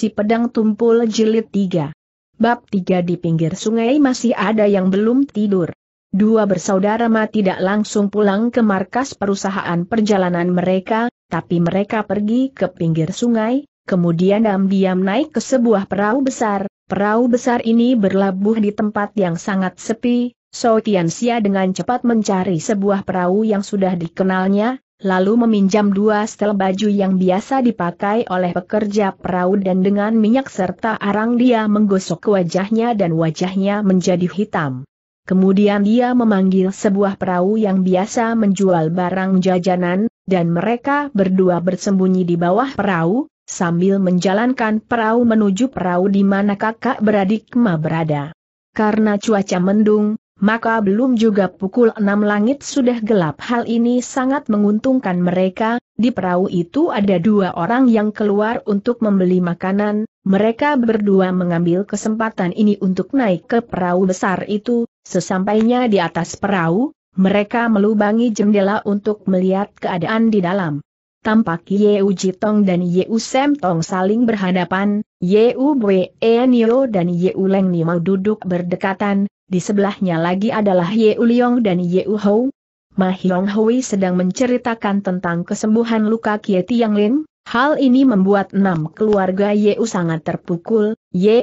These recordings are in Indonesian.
Si Pedang Tumpul Jilid 3 Bab 3 di pinggir sungai masih ada yang belum tidur. Dua bersaudara Ma tidak langsung pulang ke markas perusahaan perjalanan mereka, tapi mereka pergi ke pinggir sungai, kemudian diam-diam naik ke sebuah perahu besar. Perahu besar ini berlabuh di tempat yang sangat sepi, So Tianxia dengan cepat mencari sebuah perahu yang sudah dikenalnya, lalu meminjam dua setel baju yang biasa dipakai oleh pekerja perahu dan dengan minyak serta arang dia menggosok wajahnya dan wajahnya menjadi hitam. Kemudian dia memanggil sebuah perahu yang biasa menjual barang jajanan, dan mereka berdua bersembunyi di bawah perahu, sambil menjalankan perahu menuju perahu di mana kakak beradik Ma berada. Karena cuaca mendung, maka belum juga pukul enam langit sudah gelap. Hal ini sangat menguntungkan mereka, di perahu itu ada dua orang yang keluar untuk membeli makanan, mereka berdua mengambil kesempatan ini untuk naik ke perahu besar itu, sesampainya di atas perahu, mereka melubangi jendela untuk melihat keadaan di dalam. Tampak Yeu Jitong dan Yeu Sem Tong saling berhadapan, Yeu Bwe Nio dan Yeu Leng Nimau duduk berdekatan, di sebelahnya lagi adalah Ye Uliong dan Ye Uhou. Ma Hiong Hui sedang menceritakan tentang kesembuhan luka Kie Tiang Lin. Hal ini membuat enam keluarga U sangat terpukul,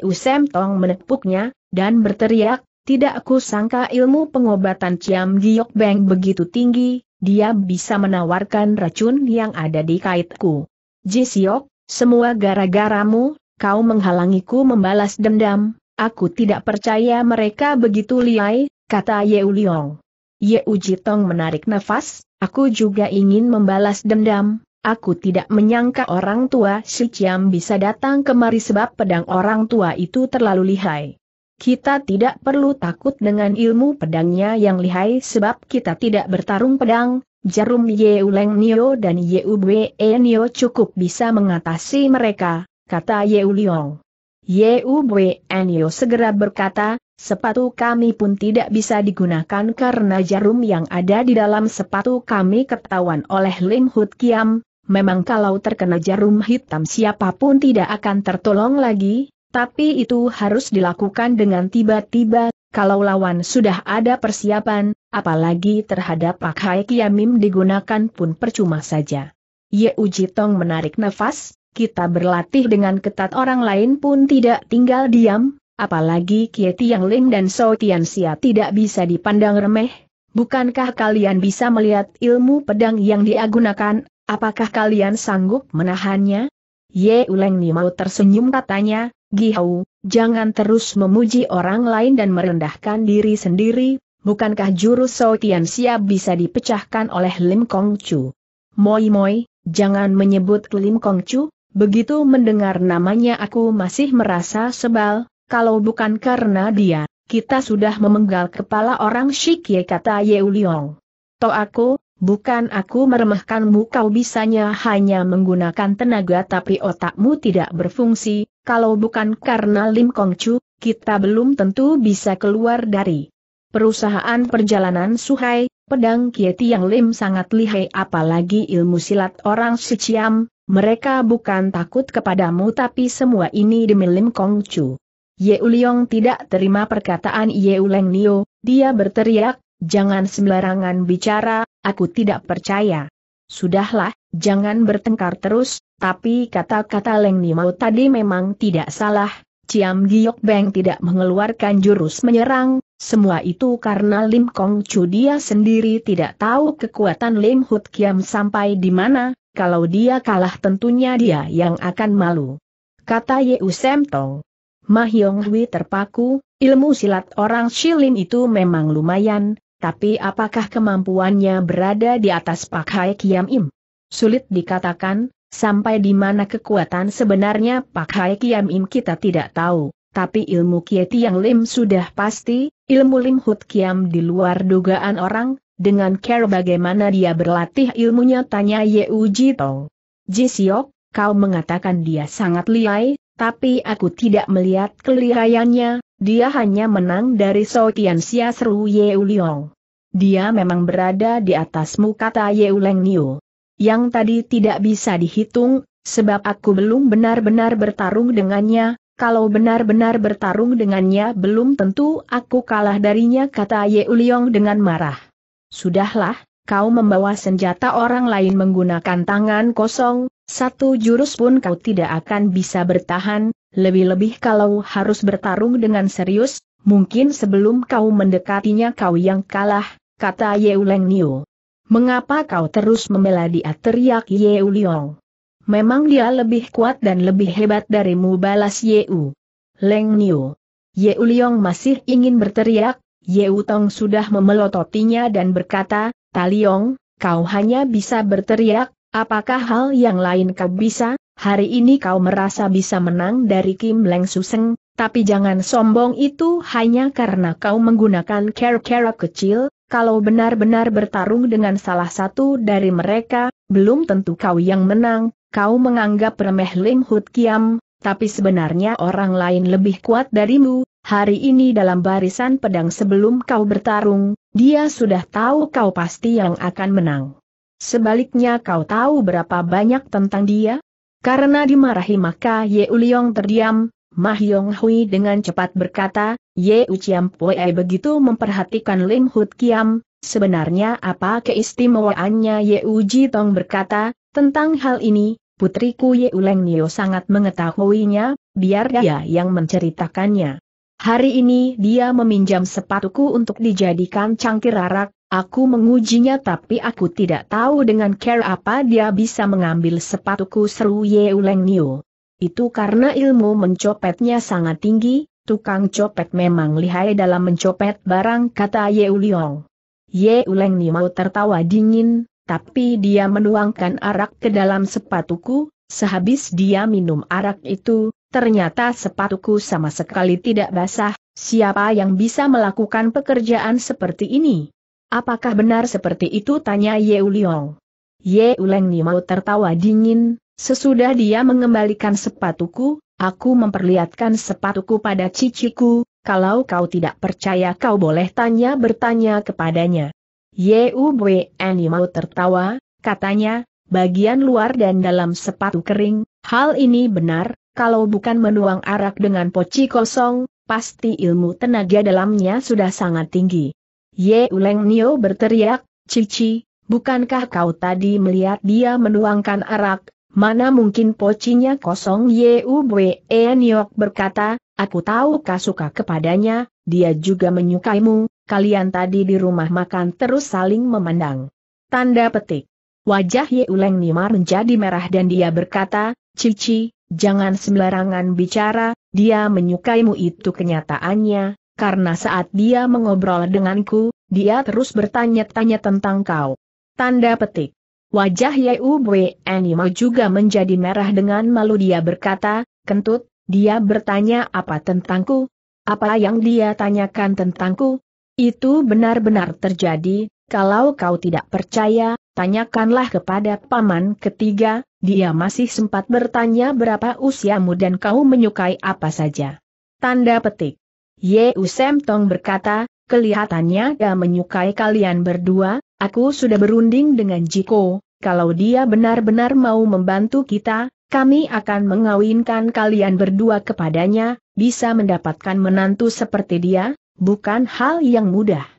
U Sem Tong menepuknya, dan berteriak, tidak aku sangka ilmu pengobatan Ciam Giok Beng begitu tinggi, dia bisa menawarkan racun yang ada di kaitku. Siok, semua gara-garamu, kau menghalangiku membalas dendam, Aku tidak percaya mereka begitu liai, kata Ye Liong. Ye Jitong menarik nafas, aku juga ingin membalas dendam, aku tidak menyangka orang tua si Chiam bisa datang kemari sebab pedang orang tua itu terlalu lihai. Kita tidak perlu takut dengan ilmu pedangnya yang lihai sebab kita tidak bertarung pedang, jarum Ye Uleng Nio dan Ye Bwe Nio cukup bisa mengatasi mereka, kata Ye Uliong. Yubwenyo segera berkata, sepatu kami pun tidak bisa digunakan karena jarum yang ada di dalam sepatu kami ketahuan oleh Lim Hut Kiam, memang kalau terkena jarum hitam siapapun tidak akan tertolong lagi, tapi itu harus dilakukan dengan tiba-tiba, kalau lawan sudah ada persiapan, apalagi terhadap Pak Hai kiamim digunakan pun percuma saja. Ye Uji Tong menarik nafas, kita berlatih dengan ketat orang lain pun tidak tinggal diam, apalagi Kie Tiang Ling dan So Tian Xia tidak bisa dipandang remeh. Bukankah kalian bisa melihat ilmu pedang yang diagunakan, apakah kalian sanggup menahannya? Ye Uleng Ni mau tersenyum katanya, Gihau, jangan terus memuji orang lain dan merendahkan diri sendiri, bukankah jurus So Tian Xia bisa dipecahkan oleh Lim Kong Chu? Moi Moi, jangan menyebut Lim Kong Chu, Begitu mendengar namanya aku masih merasa sebal, kalau bukan karena dia, kita sudah memenggal kepala orang Shikye kata Yeu Liong. To aku, bukan aku meremehkanmu kau bisanya hanya menggunakan tenaga tapi otakmu tidak berfungsi, kalau bukan karena Lim Kong Chu, kita belum tentu bisa keluar dari perusahaan perjalanan Suhai, pedang Kieti yang Lim sangat lihai apalagi ilmu silat orang Sichiam, mereka bukan takut kepadamu tapi semua ini demi Lim Kong Chu. Ye Uliong tidak terima perkataan Ye Uleng Nio, dia berteriak, jangan sembarangan bicara, aku tidak percaya. Sudahlah, jangan bertengkar terus, tapi kata-kata Leng Nio tadi memang tidak salah, Ciam Giok Beng tidak mengeluarkan jurus menyerang, semua itu karena Lim Kong Chu dia sendiri tidak tahu kekuatan Lim Hut Kiam sampai di mana, kalau dia kalah tentunya dia yang akan malu. Kata Usem Tong. Mah Yong Hui terpaku, ilmu silat orang Shilin itu memang lumayan, tapi apakah kemampuannya berada di atas Pak Hai Kiam Im? Sulit dikatakan, sampai di mana kekuatan sebenarnya Pak Hai Kiam Im kita tidak tahu, tapi ilmu Kieti yang Lim sudah pasti, ilmu Lim Hut Kiam di luar dugaan orang, dengan care bagaimana dia berlatih ilmunya tanya Ye Uji. Ji Siok, kau mengatakan dia sangat liai, tapi aku tidak melihat kelihaiannya, dia hanya menang dari So Tian Xia seru Ye Uliong. Dia memang berada di atasmu kata Ye Uleng Niu. Yang tadi tidak bisa dihitung, sebab aku belum benar-benar bertarung dengannya, kalau benar-benar bertarung dengannya belum tentu aku kalah darinya kata Ye Uliong dengan marah. Sudahlah, kau membawa senjata orang lain menggunakan tangan kosong, satu jurus pun kau tidak akan bisa bertahan, lebih-lebih kalau harus bertarung dengan serius, mungkin sebelum kau mendekatinya kau yang kalah, kata Yeuleng Niu. Mengapa kau terus membela dia teriak Yeuliong? Memang dia lebih kuat dan lebih hebat darimu balas Yeu. Leng Niu. Yeuliong masih ingin berteriak, Ye Utong sudah memelototinya dan berkata, Taliong, kau hanya bisa berteriak, apakah hal yang lain kau bisa? Hari ini kau merasa bisa menang dari Kim Leng Suseng, tapi jangan sombong itu hanya karena kau menggunakan kera-kera kecil, kalau benar-benar bertarung dengan salah satu dari mereka, belum tentu kau yang menang, kau menganggap remeh Lim Hut Kiam, tapi sebenarnya orang lain lebih kuat darimu, hari ini dalam barisan pedang sebelum kau bertarung, dia sudah tahu kau pasti yang akan menang. Sebaliknya kau tahu berapa banyak tentang dia? Karena dimarahi maka Ye Uliong terdiam, Mah Yong Hui dengan cepat berkata, Ye Uciam Pue begitu memperhatikan Lim Hut Kiam, sebenarnya apa keistimewaannya Ye Uji Tong berkata, tentang hal ini, putriku Ye Uleng Nio sangat mengetahuinya, biar dia yang menceritakannya. Hari ini dia meminjam sepatuku untuk dijadikan cangkir arak, aku mengujinya tapi aku tidak tahu dengan care apa dia bisa mengambil sepatuku seru Yeuleng Nio. Itu karena ilmu mencopetnya sangat tinggi, tukang copet memang lihai dalam mencopet barang kata Yeuliong. Yeuleng Nio tertawa dingin, tapi dia menuangkan arak ke dalam sepatuku, sehabis dia minum arak itu, ternyata sepatuku sama sekali tidak basah, siapa yang bisa melakukan pekerjaan seperti ini? Apakah benar seperti itu tanya Ye Uliong. Ye Uleng Nimau tertawa dingin, sesudah dia mengembalikan sepatuku, aku memperlihatkan sepatuku pada ciciku, kalau kau tidak percaya kau boleh tanya bertanya kepadanya. Ye ni mau tertawa, katanya, bagian luar dan dalam sepatu kering, hal ini benar, kalau bukan menuang arak dengan poci kosong, pasti ilmu tenaga dalamnya sudah sangat tinggi. Ye Uleng Nio berteriak, Cici, bukankah kau tadi melihat dia menuangkan arak, mana mungkin pocinya kosong Ye Ube Niok berkata, aku tahu kau suka kepadanya, dia juga menyukaimu, kalian tadi di rumah makan terus saling memandang. Tanda petik. Wajah Ye Uleng Nio menjadi merah dan dia berkata, Cici, Jangan sembarangan bicara, dia menyukaimu itu kenyataannya, karena saat dia mengobrol denganku, dia terus bertanya-tanya tentang kau. Tanda petik. Wajah Yeubwe Animo juga menjadi merah dengan malu dia berkata, kentut, dia bertanya apa tentangku? Apa yang dia tanyakan tentangku? Itu benar-benar terjadi, kalau kau tidak percaya, tanyakanlah kepada paman ketiga, dia masih sempat bertanya berapa usiamu dan kau menyukai apa saja. Tanda petik. Ye Usem Tong berkata, kelihatannya dia menyukai kalian berdua, aku sudah berunding dengan Jiko, kalau dia benar-benar mau membantu kita, kami akan mengawinkan kalian berdua kepadanya, bisa mendapatkan menantu seperti dia, bukan hal yang mudah.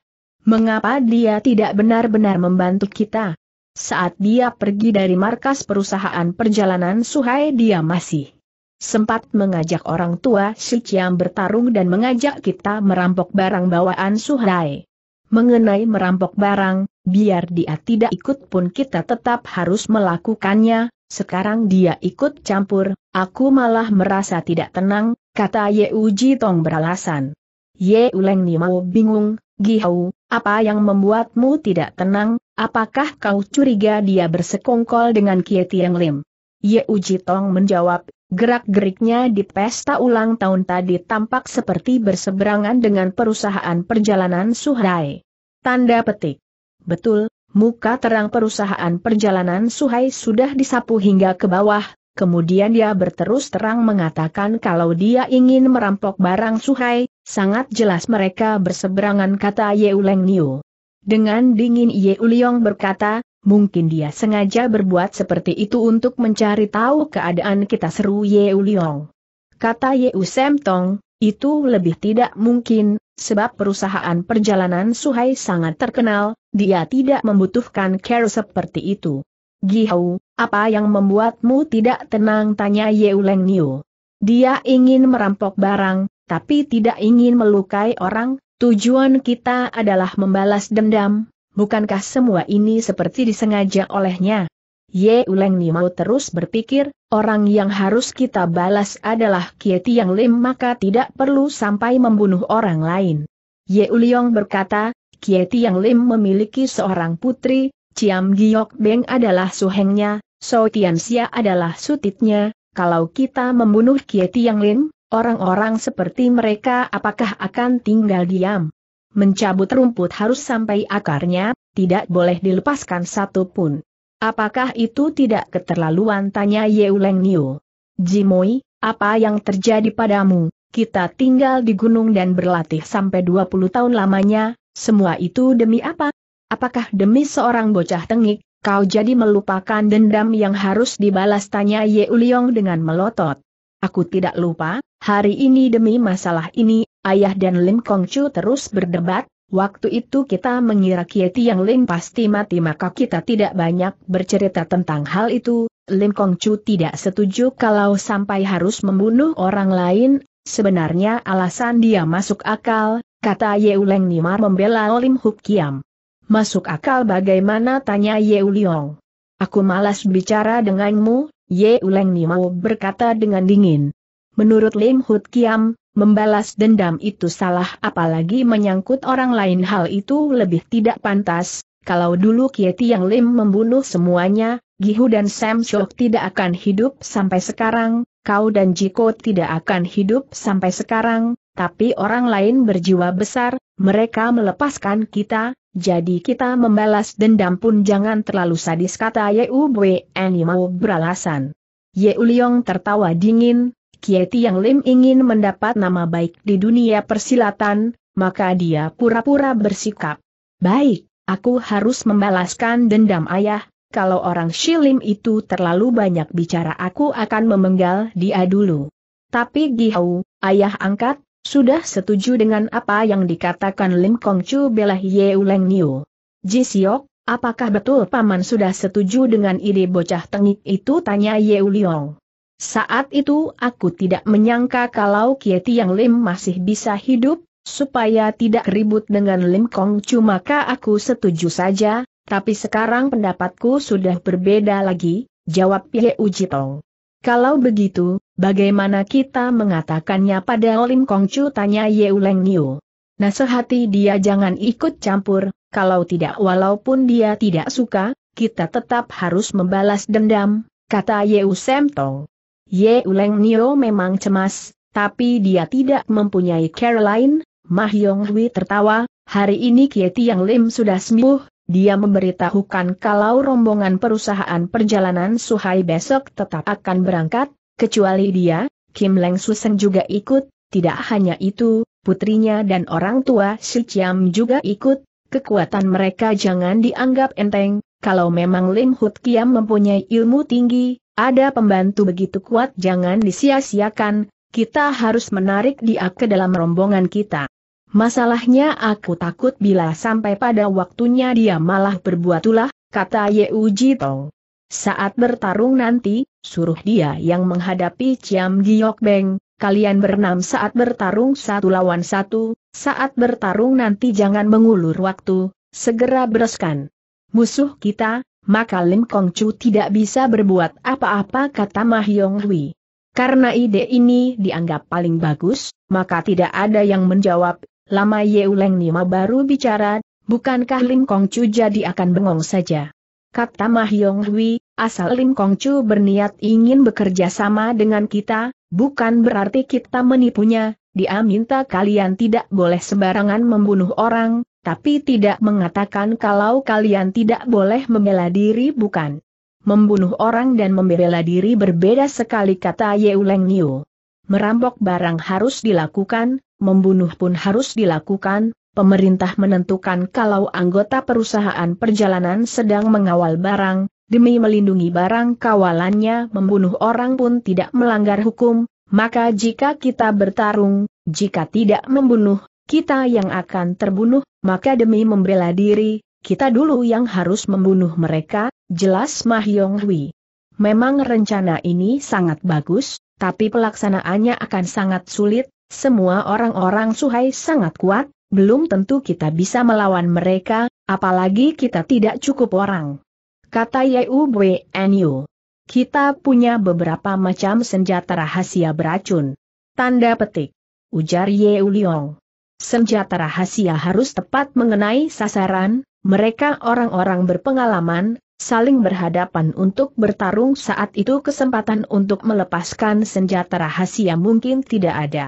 Mengapa dia tidak benar-benar membantu kita? Saat dia pergi dari markas perusahaan perjalanan Suhai dia masih sempat mengajak orang tua Si Chiam bertarung dan mengajak kita merampok barang bawaan Suhai. Mengenai merampok barang, biar dia tidak ikut pun kita tetap harus melakukannya, sekarang dia ikut campur, aku malah merasa tidak tenang, kata Ye Uji Tong beralasan. Ye Uleng Nimau bingung, Gihau, apa yang membuatmu tidak tenang, apakah kau curiga dia bersekongkol dengan Kie Tiang Lim? Ye Uji Tong menjawab, gerak-geriknya di pesta ulang tahun tadi tampak seperti berseberangan dengan perusahaan perjalanan Suhai. Tanda petik. Betul, muka terang perusahaan perjalanan Suhai sudah disapu hingga ke bawah, kemudian dia berterus terang mengatakan kalau dia ingin merampok barang Suhai, Sangat jelas mereka berseberangan kata Yeu Leng Niu. Dengan dingin Yeu Liong berkata, mungkin dia sengaja berbuat seperti itu untuk mencari tahu keadaan kita seru Yeu Liong. Kata Yeu Semtong, itu lebih tidak mungkin, sebab perusahaan perjalanan Suhai sangat terkenal, dia tidak membutuhkan care seperti itu. Gihau, apa yang membuatmu tidak tenang tanya Yeuleng Niu. Dia ingin merampok barang, tapi tidak ingin melukai orang, tujuan kita adalah membalas dendam, bukankah semua ini seperti disengaja olehnya? Ye Uleng Ni mau terus berpikir, orang yang harus kita balas adalah Kieti Yang Lim maka tidak perlu sampai membunuh orang lain. Ye Uliong berkata, Kieti Yang Lim memiliki seorang putri, Ciam Giok Beng adalah suhengnya, So Tianxia adalah sutitnya, kalau kita membunuh Kieti Yang Lim, Orang-orang seperti mereka apakah akan tinggal diam? Mencabut rumput harus sampai akarnya, tidak boleh dilepaskan satu pun. Apakah itu tidak keterlaluan tanya Yeuleng Niu? Jimoi, apa yang terjadi padamu? Kita tinggal di gunung dan berlatih sampai 20 tahun lamanya, semua itu demi apa? Apakah demi seorang bocah tengik, kau jadi melupakan dendam yang harus dibalas tanya Yeuleng dengan melotot? Aku tidak lupa, Hari ini demi masalah ini, ayah dan Lim Kong Chu terus berdebat, waktu itu kita mengira Kie Tiang Lim pasti mati maka kita tidak banyak bercerita tentang hal itu, Lim Kong Chu tidak setuju kalau sampai harus membunuh orang lain, sebenarnya alasan dia masuk akal, kata Yeuleng Nimar membela Lim Huk Kiam. Masuk akal bagaimana tanya Yeuliong. Aku malas bicara denganmu, Ye Uleng berkata dengan dingin. Menurut Lim Hut Kiam, membalas dendam itu salah apalagi menyangkut orang lain hal itu lebih tidak pantas, kalau dulu Kieti yang Lim membunuh semuanya, Gihu dan Sam Shok tidak akan hidup sampai sekarang, kau dan Jiko tidak akan hidup sampai sekarang, tapi orang lain berjiwa besar, mereka melepaskan kita, jadi kita membalas dendam pun jangan terlalu sadis kata Yeu Bwe Animo beralasan. Yeu Liong tertawa dingin, Kie yang Lim ingin mendapat nama baik di dunia persilatan, maka dia pura-pura bersikap. Baik, aku harus membalaskan dendam ayah, kalau orang Shilim itu terlalu banyak bicara aku akan memenggal dia dulu. Tapi Gihau, ayah angkat, sudah setuju dengan apa yang dikatakan Lim Kongcu bela Yeuleng Niu. Jisiok, apakah betul paman sudah setuju dengan ide bocah tengik itu tanya Yeuliong. Saat itu aku tidak menyangka kalau Kieti Yang Lim masih bisa hidup, supaya tidak ribut dengan Lim Kong Chu maka aku setuju saja, tapi sekarang pendapatku sudah berbeda lagi, jawab Pie Tong. Kalau begitu, bagaimana kita mengatakannya pada Lim Kong Chu tanya Ye Uleng Niu. Nasehati dia jangan ikut campur, kalau tidak walaupun dia tidak suka, kita tetap harus membalas dendam, kata Yeu Sem Tong. Ye Uleng Nio memang cemas, tapi dia tidak mempunyai Caroline, Mah Yong Hui tertawa, hari ini Kie Tiang Lim sudah sembuh, dia memberitahukan kalau rombongan perusahaan perjalanan Suhai besok tetap akan berangkat, kecuali dia, Kim Leng Suseng juga ikut, tidak hanya itu, putrinya dan orang tua Si Chiam juga ikut, kekuatan mereka jangan dianggap enteng, kalau memang Lim Hut Kiam mempunyai ilmu tinggi, ada pembantu begitu kuat jangan disia-siakan, kita harus menarik dia ke dalam rombongan kita. Masalahnya aku takut bila sampai pada waktunya dia malah berbuat ulah, kata Yeuji Tong. Saat bertarung nanti, suruh dia yang menghadapi Ciam Giok Beng, kalian berenam saat bertarung satu lawan satu, saat bertarung nanti jangan mengulur waktu, segera bereskan. Musuh kita, maka Lim Kong Chu tidak bisa berbuat apa-apa kata Mah Yong Hui. Karena ide ini dianggap paling bagus, maka tidak ada yang menjawab, lama Yeuleng Nima baru bicara, bukankah Lim Kong Chu jadi akan bengong saja. Kata Mah Yong Hui, asal Lim Kong Chu berniat ingin bekerja sama dengan kita, bukan berarti kita menipunya, dia minta kalian tidak boleh sembarangan membunuh orang, tapi tidak mengatakan kalau kalian tidak boleh membela diri bukan. Membunuh orang dan membela diri berbeda sekali kata Yeuleng Niu. Merampok barang harus dilakukan, membunuh pun harus dilakukan, pemerintah menentukan kalau anggota perusahaan perjalanan sedang mengawal barang, demi melindungi barang kawalannya membunuh orang pun tidak melanggar hukum, maka jika kita bertarung, jika tidak membunuh, kita yang akan terbunuh, maka demi membela diri, kita dulu yang harus membunuh mereka, jelas Mah Yong Hui. Memang rencana ini sangat bagus, tapi pelaksanaannya akan sangat sulit, semua orang-orang Suhai sangat kuat, belum tentu kita bisa melawan mereka, apalagi kita tidak cukup orang. Kata Yeu Enyu. Kita punya beberapa macam senjata rahasia beracun. Tanda petik. Ujar Yeu Liong. Senjata rahasia harus tepat mengenai sasaran, mereka orang-orang berpengalaman, saling berhadapan untuk bertarung saat itu kesempatan untuk melepaskan senjata rahasia mungkin tidak ada.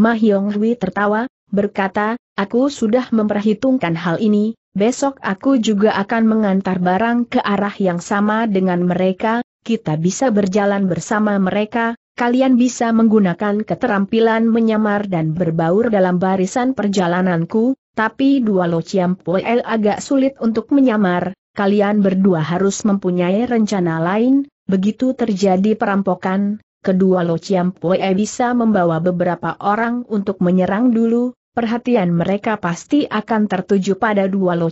Mahyong Hui tertawa, berkata, aku sudah memperhitungkan hal ini, besok aku juga akan mengantar barang ke arah yang sama dengan mereka, kita bisa berjalan bersama mereka, kalian bisa menggunakan keterampilan menyamar dan berbaur dalam barisan perjalananku, tapi dua Lo Chiampoel agak sulit untuk menyamar, kalian berdua harus mempunyai rencana lain, begitu terjadi perampokan, kedua Lo bisa membawa beberapa orang untuk menyerang dulu, perhatian mereka pasti akan tertuju pada dua Lo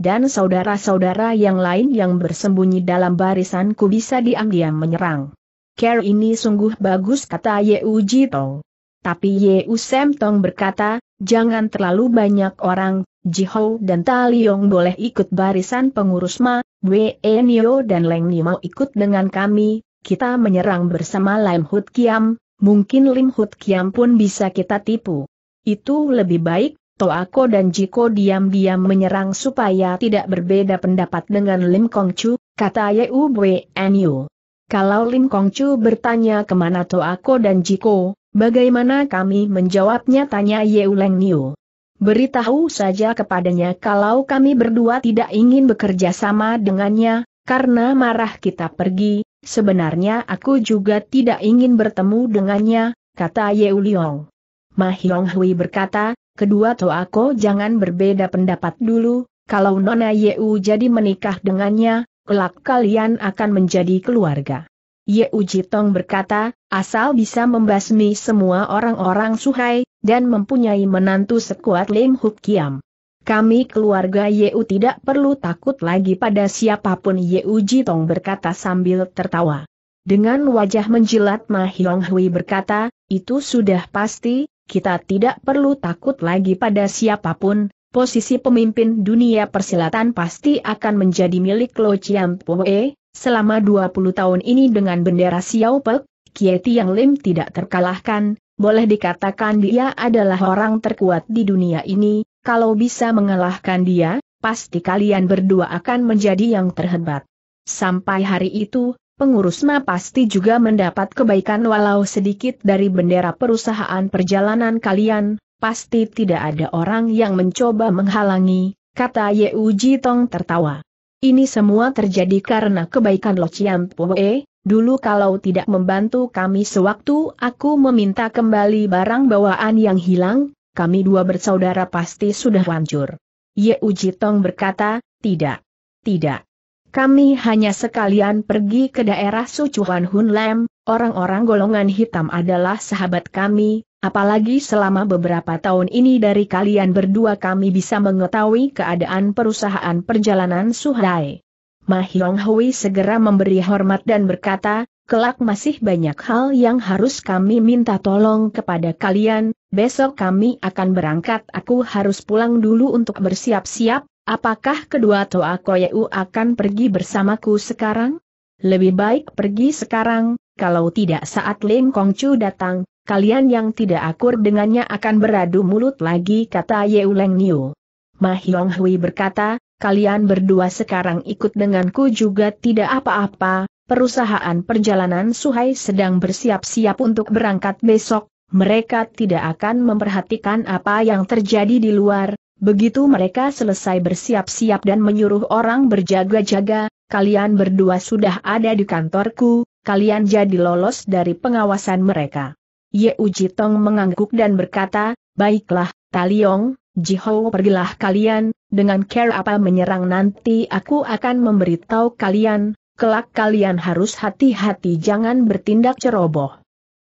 dan saudara-saudara yang lain yang bersembunyi dalam barisanku bisa diam-diam menyerang care ini sungguh bagus kata Yeu Jitong. Tapi Yeu Tong berkata, jangan terlalu banyak orang, Jiho dan Taliong boleh ikut barisan pengurus Ma, Wei Nio dan Leng mau ikut dengan kami, kita menyerang bersama Lim Hut Kiam, mungkin Lim Hut Kiam pun bisa kita tipu. Itu lebih baik, Toako dan Jiko diam-diam menyerang supaya tidak berbeda pendapat dengan Lim Chu, kata U Wei Nio. Kalau Lim Kong Chu bertanya kemana Toako dan Jiko, bagaimana kami menjawabnya tanya Yeuleng Niu. Beritahu saja kepadanya kalau kami berdua tidak ingin bekerja sama dengannya, karena marah kita pergi, sebenarnya aku juga tidak ingin bertemu dengannya, kata Yeuliong. Ma Hyong Hui berkata, kedua Toako jangan berbeda pendapat dulu, kalau Nona Yeu jadi menikah dengannya, kelak kalian akan menjadi keluarga. Ye Uji Tong berkata, asal bisa membasmi semua orang-orang Suhai, dan mempunyai menantu sekuat Lim Huk Kiam. Kami keluarga Ye U tidak perlu takut lagi pada siapapun Ye Uji Tong berkata sambil tertawa. Dengan wajah menjilat Ma Hiong Hui berkata, itu sudah pasti, kita tidak perlu takut lagi pada siapapun, posisi pemimpin dunia persilatan pasti akan menjadi milik Lo Chiam Poe, selama 20 tahun ini dengan bendera Xiao Pek, Kie Yang Lim tidak terkalahkan, boleh dikatakan dia adalah orang terkuat di dunia ini, kalau bisa mengalahkan dia, pasti kalian berdua akan menjadi yang terhebat. Sampai hari itu, pengurus MA pasti juga mendapat kebaikan walau sedikit dari bendera perusahaan perjalanan kalian, pasti tidak ada orang yang mencoba menghalangi, kata Ye Uji Tong tertawa. Ini semua terjadi karena kebaikan Lo Chiam Poe, dulu kalau tidak membantu kami sewaktu aku meminta kembali barang bawaan yang hilang, kami dua bersaudara pasti sudah hancur. Ye Uji Tong berkata, tidak, tidak. Kami hanya sekalian pergi ke daerah Sucuan Hun Lam. orang-orang golongan hitam adalah sahabat kami, Apalagi selama beberapa tahun ini dari kalian berdua kami bisa mengetahui keadaan perusahaan perjalanan Suhai. Ma Hui segera memberi hormat dan berkata, kelak masih banyak hal yang harus kami minta tolong kepada kalian, besok kami akan berangkat aku harus pulang dulu untuk bersiap-siap, apakah kedua Toa Koyeu akan pergi bersamaku sekarang? Lebih baik pergi sekarang, kalau tidak saat Ling Chu datang, kalian yang tidak akur dengannya akan beradu mulut lagi kata Yeuleng Niu. Ma Hyong Hui berkata, kalian berdua sekarang ikut denganku juga tidak apa-apa, perusahaan perjalanan Suhai sedang bersiap-siap untuk berangkat besok, mereka tidak akan memperhatikan apa yang terjadi di luar, Begitu mereka selesai bersiap-siap dan menyuruh orang berjaga-jaga, kalian berdua sudah ada di kantorku, kalian jadi lolos dari pengawasan mereka. Ye Uji Tong mengangguk dan berkata, Baiklah, Taliong, Jiho pergilah kalian, dengan care apa menyerang nanti aku akan memberitahu kalian, kelak kalian harus hati-hati jangan bertindak ceroboh.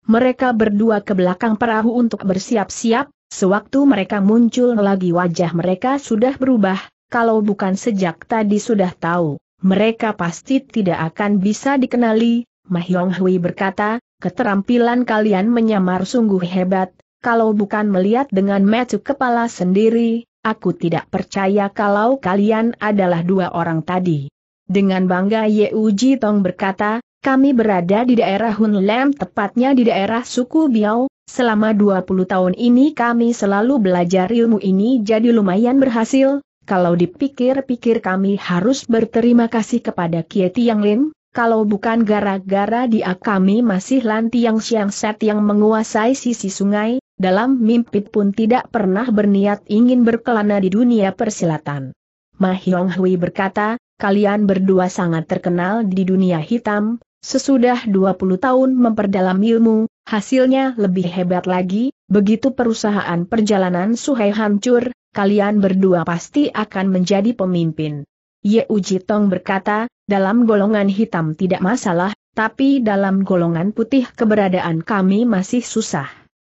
Mereka berdua ke belakang perahu untuk bersiap-siap, sewaktu mereka muncul lagi wajah mereka sudah berubah, kalau bukan sejak tadi sudah tahu, mereka pasti tidak akan bisa dikenali, Mahyong Hui berkata, Keterampilan kalian menyamar sungguh hebat, kalau bukan melihat dengan metu kepala sendiri, aku tidak percaya kalau kalian adalah dua orang tadi. Dengan bangga Ye Uji Tong berkata, kami berada di daerah Hun Lam, tepatnya di daerah suku Biao, selama 20 tahun ini kami selalu belajar ilmu ini jadi lumayan berhasil, kalau dipikir-pikir kami harus berterima kasih kepada Kieti Yang Lin, kalau bukan gara-gara dia kami masih lantiang siang set yang menguasai sisi sungai, dalam mimpi pun tidak pernah berniat ingin berkelana di dunia persilatan. Ma Hui berkata, kalian berdua sangat terkenal di dunia hitam, sesudah 20 tahun memperdalam ilmu, hasilnya lebih hebat lagi, begitu perusahaan perjalanan Suhai hancur, kalian berdua pasti akan menjadi pemimpin. Ye Uji Tong berkata, dalam golongan hitam tidak masalah, tapi dalam golongan putih keberadaan kami masih susah.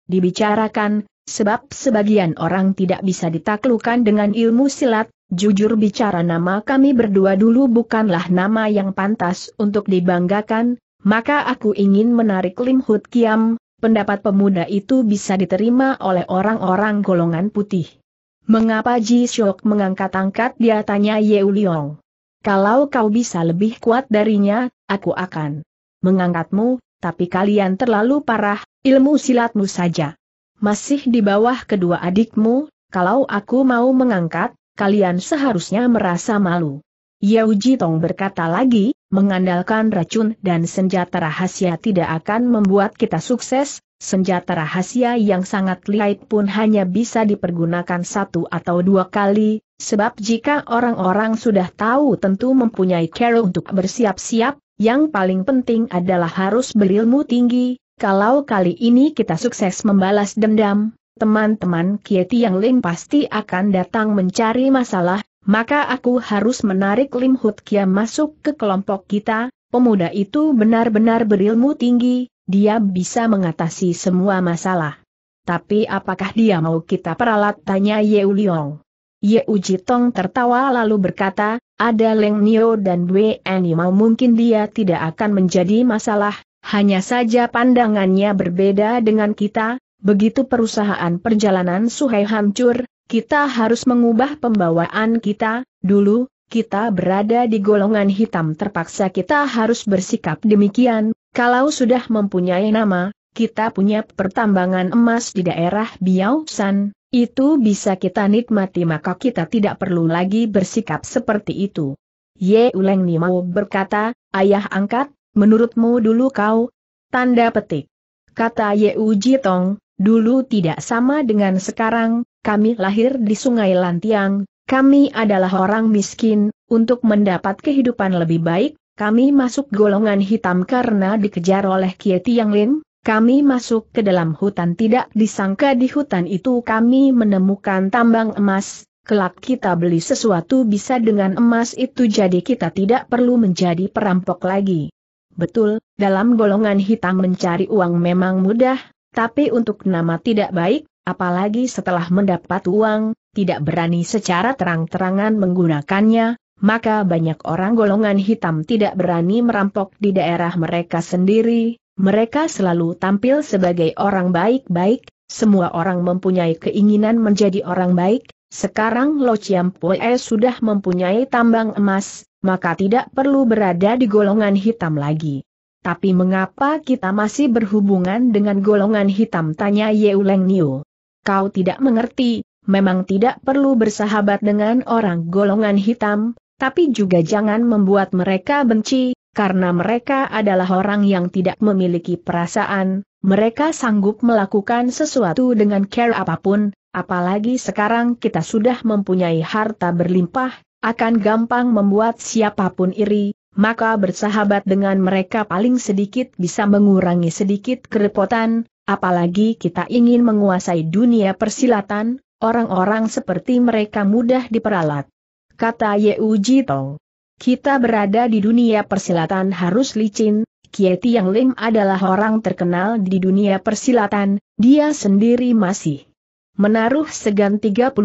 Dibicarakan, sebab sebagian orang tidak bisa ditaklukan dengan ilmu silat, jujur bicara nama kami berdua dulu bukanlah nama yang pantas untuk dibanggakan, maka aku ingin menarik Lim Hut Kiam, pendapat pemuda itu bisa diterima oleh orang-orang golongan putih. Mengapa Ji Shok mengangkat-angkat dia tanya Yeu Liong. Kalau kau bisa lebih kuat darinya, aku akan mengangkatmu, tapi kalian terlalu parah, ilmu silatmu saja. Masih di bawah kedua adikmu, kalau aku mau mengangkat, kalian seharusnya merasa malu. Yao Jitong berkata lagi, mengandalkan racun dan senjata rahasia tidak akan membuat kita sukses, Senjata rahasia yang sangat lihai pun hanya bisa dipergunakan satu atau dua kali, sebab jika orang-orang sudah tahu tentu mempunyai cara untuk bersiap-siap, yang paling penting adalah harus berilmu tinggi, kalau kali ini kita sukses membalas dendam, teman-teman Kieti yang Ling pasti akan datang mencari masalah, maka aku harus menarik Lim Hut Kia masuk ke kelompok kita, pemuda itu benar-benar berilmu tinggi, dia bisa mengatasi semua masalah. Tapi apakah dia mau kita peralat? Tanya Ye Uliong? Ye Uji tertawa lalu berkata, ada Leng Nio dan Eni mau, mungkin dia tidak akan menjadi masalah, hanya saja pandangannya berbeda dengan kita, begitu perusahaan perjalanan Suhai hancur, kita harus mengubah pembawaan kita, dulu, kita berada di golongan hitam terpaksa kita harus bersikap demikian, kalau sudah mempunyai nama, kita punya pertambangan emas di daerah Biausan, itu bisa kita nikmati maka kita tidak perlu lagi bersikap seperti itu. Ye Uleng mau berkata, ayah angkat, menurutmu dulu kau? Tanda petik. Kata Ye Uji Tong, dulu tidak sama dengan sekarang, kami lahir di Sungai Lantiang, kami adalah orang miskin, untuk mendapat kehidupan lebih baik, kami masuk golongan hitam karena dikejar oleh Kie Tiang Lin, kami masuk ke dalam hutan tidak disangka di hutan itu kami menemukan tambang emas, kelak kita beli sesuatu bisa dengan emas itu jadi kita tidak perlu menjadi perampok lagi. Betul, dalam golongan hitam mencari uang memang mudah, tapi untuk nama tidak baik, apalagi setelah mendapat uang, tidak berani secara terang-terangan menggunakannya, maka banyak orang golongan hitam tidak berani merampok di daerah mereka sendiri, mereka selalu tampil sebagai orang baik-baik, semua orang mempunyai keinginan menjadi orang baik, sekarang Lo Chiam Pue sudah mempunyai tambang emas, maka tidak perlu berada di golongan hitam lagi. Tapi mengapa kita masih berhubungan dengan golongan hitam tanya Yeuleng Niu. Kau tidak mengerti, memang tidak perlu bersahabat dengan orang golongan hitam, tapi juga jangan membuat mereka benci, karena mereka adalah orang yang tidak memiliki perasaan, mereka sanggup melakukan sesuatu dengan care apapun, apalagi sekarang kita sudah mempunyai harta berlimpah, akan gampang membuat siapapun iri, maka bersahabat dengan mereka paling sedikit bisa mengurangi sedikit kerepotan, apalagi kita ingin menguasai dunia persilatan, orang-orang seperti mereka mudah diperalat kata Ye Jitong. Kita berada di dunia persilatan harus licin, Kie Tiang Lim adalah orang terkenal di dunia persilatan, dia sendiri masih menaruh segan 30%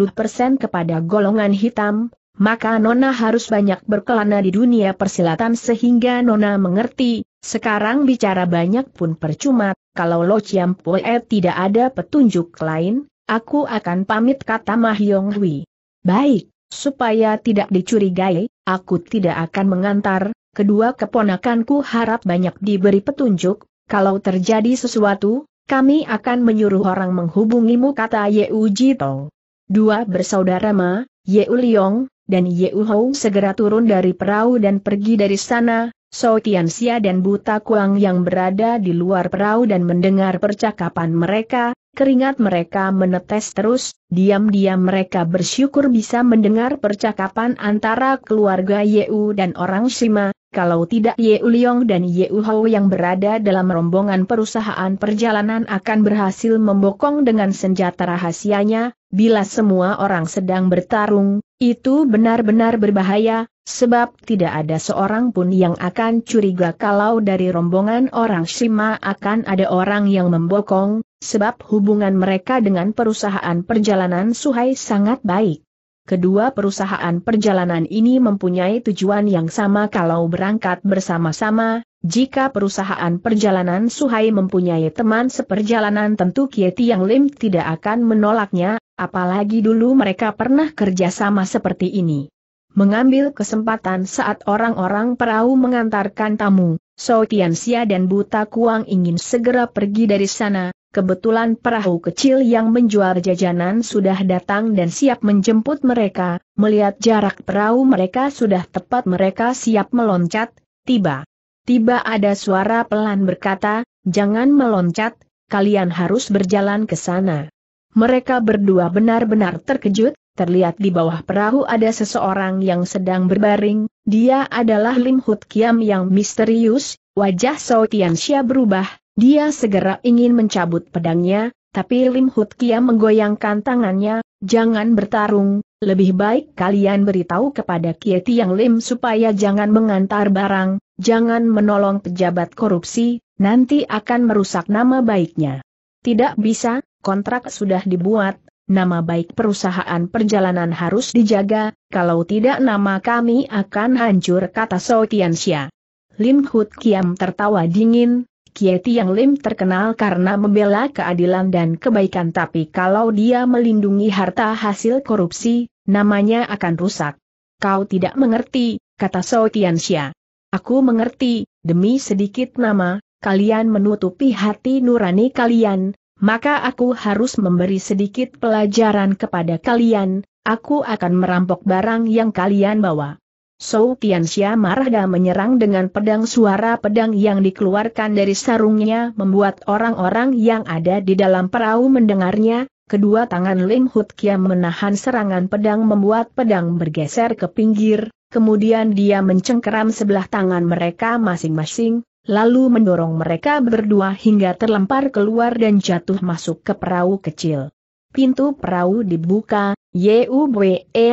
kepada golongan hitam, maka Nona harus banyak berkelana di dunia persilatan sehingga Nona mengerti, sekarang bicara banyak pun percuma, kalau Lo Chiam Pue tidak ada petunjuk lain, aku akan pamit kata Mahyong Hui. Baik. Supaya tidak dicurigai, aku tidak akan mengantar, kedua keponakanku harap banyak diberi petunjuk, kalau terjadi sesuatu, kami akan menyuruh orang menghubungimu kata Ye Jitong. Dua bersaudara Ma, Ye Liong, dan Ye Hou segera turun dari perahu dan pergi dari sana, So Tianxia dan Buta Kuang yang berada di luar perahu dan mendengar percakapan mereka, Keringat mereka menetes terus, diam-diam mereka bersyukur bisa mendengar percakapan antara keluarga Yeu dan orang Shima, kalau tidak Yeu Liong dan Yeu Hou yang berada dalam rombongan perusahaan perjalanan akan berhasil membokong dengan senjata rahasianya, bila semua orang sedang bertarung, itu benar-benar berbahaya, sebab tidak ada seorang pun yang akan curiga kalau dari rombongan orang Shima akan ada orang yang membokong, sebab hubungan mereka dengan perusahaan perjalanan Suhai sangat baik. Kedua perusahaan perjalanan ini mempunyai tujuan yang sama kalau berangkat bersama-sama, jika perusahaan perjalanan Suhai mempunyai teman seperjalanan tentu Kie yang Lim tidak akan menolaknya, apalagi dulu mereka pernah kerja sama seperti ini. Mengambil kesempatan saat orang-orang perahu mengantarkan tamu, So Tianxia dan Buta Kuang ingin segera pergi dari sana, Kebetulan perahu kecil yang menjual jajanan sudah datang dan siap menjemput mereka, melihat jarak perahu mereka sudah tepat mereka siap meloncat, tiba. Tiba ada suara pelan berkata, jangan meloncat, kalian harus berjalan ke sana. Mereka berdua benar-benar terkejut, terlihat di bawah perahu ada seseorang yang sedang berbaring, dia adalah Lim Hut Kiam yang misterius, wajah Xia berubah, dia segera ingin mencabut pedangnya, tapi Lim Hut Kia menggoyangkan tangannya, jangan bertarung, lebih baik kalian beritahu kepada Kie yang Lim supaya jangan mengantar barang, jangan menolong pejabat korupsi, nanti akan merusak nama baiknya. Tidak bisa, kontrak sudah dibuat, nama baik perusahaan perjalanan harus dijaga, kalau tidak nama kami akan hancur kata Xia. Lim Hut Kiam tertawa dingin, Kieti Yang Lim terkenal karena membela keadilan dan kebaikan tapi kalau dia melindungi harta hasil korupsi, namanya akan rusak. Kau tidak mengerti, kata So Tianxia. Aku mengerti, demi sedikit nama, kalian menutupi hati nurani kalian, maka aku harus memberi sedikit pelajaran kepada kalian, aku akan merampok barang yang kalian bawa. Sou Tianxia marah dan menyerang dengan pedang suara pedang yang dikeluarkan dari sarungnya membuat orang-orang yang ada di dalam perahu mendengarnya, kedua tangan Lim Hut Kia menahan serangan pedang membuat pedang bergeser ke pinggir, kemudian dia mencengkeram sebelah tangan mereka masing-masing, lalu mendorong mereka berdua hingga terlempar keluar dan jatuh masuk ke perahu kecil. Pintu perahu dibuka, Yue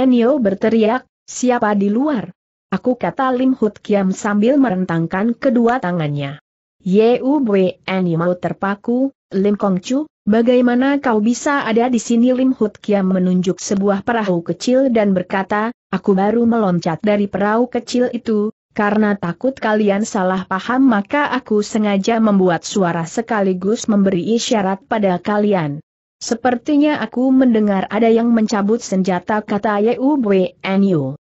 Nio berteriak, siapa di luar? Aku kata Lim Hut Kiam sambil merentangkan kedua tangannya. Yuen mau terpaku, Lim Kong Chu, bagaimana kau bisa ada di sini Lim Hut Kiam menunjuk sebuah perahu kecil dan berkata, aku baru meloncat dari perahu kecil itu, karena takut kalian salah paham maka aku sengaja membuat suara sekaligus memberi isyarat pada kalian. Sepertinya aku mendengar ada yang mencabut senjata kata Yuen Yu.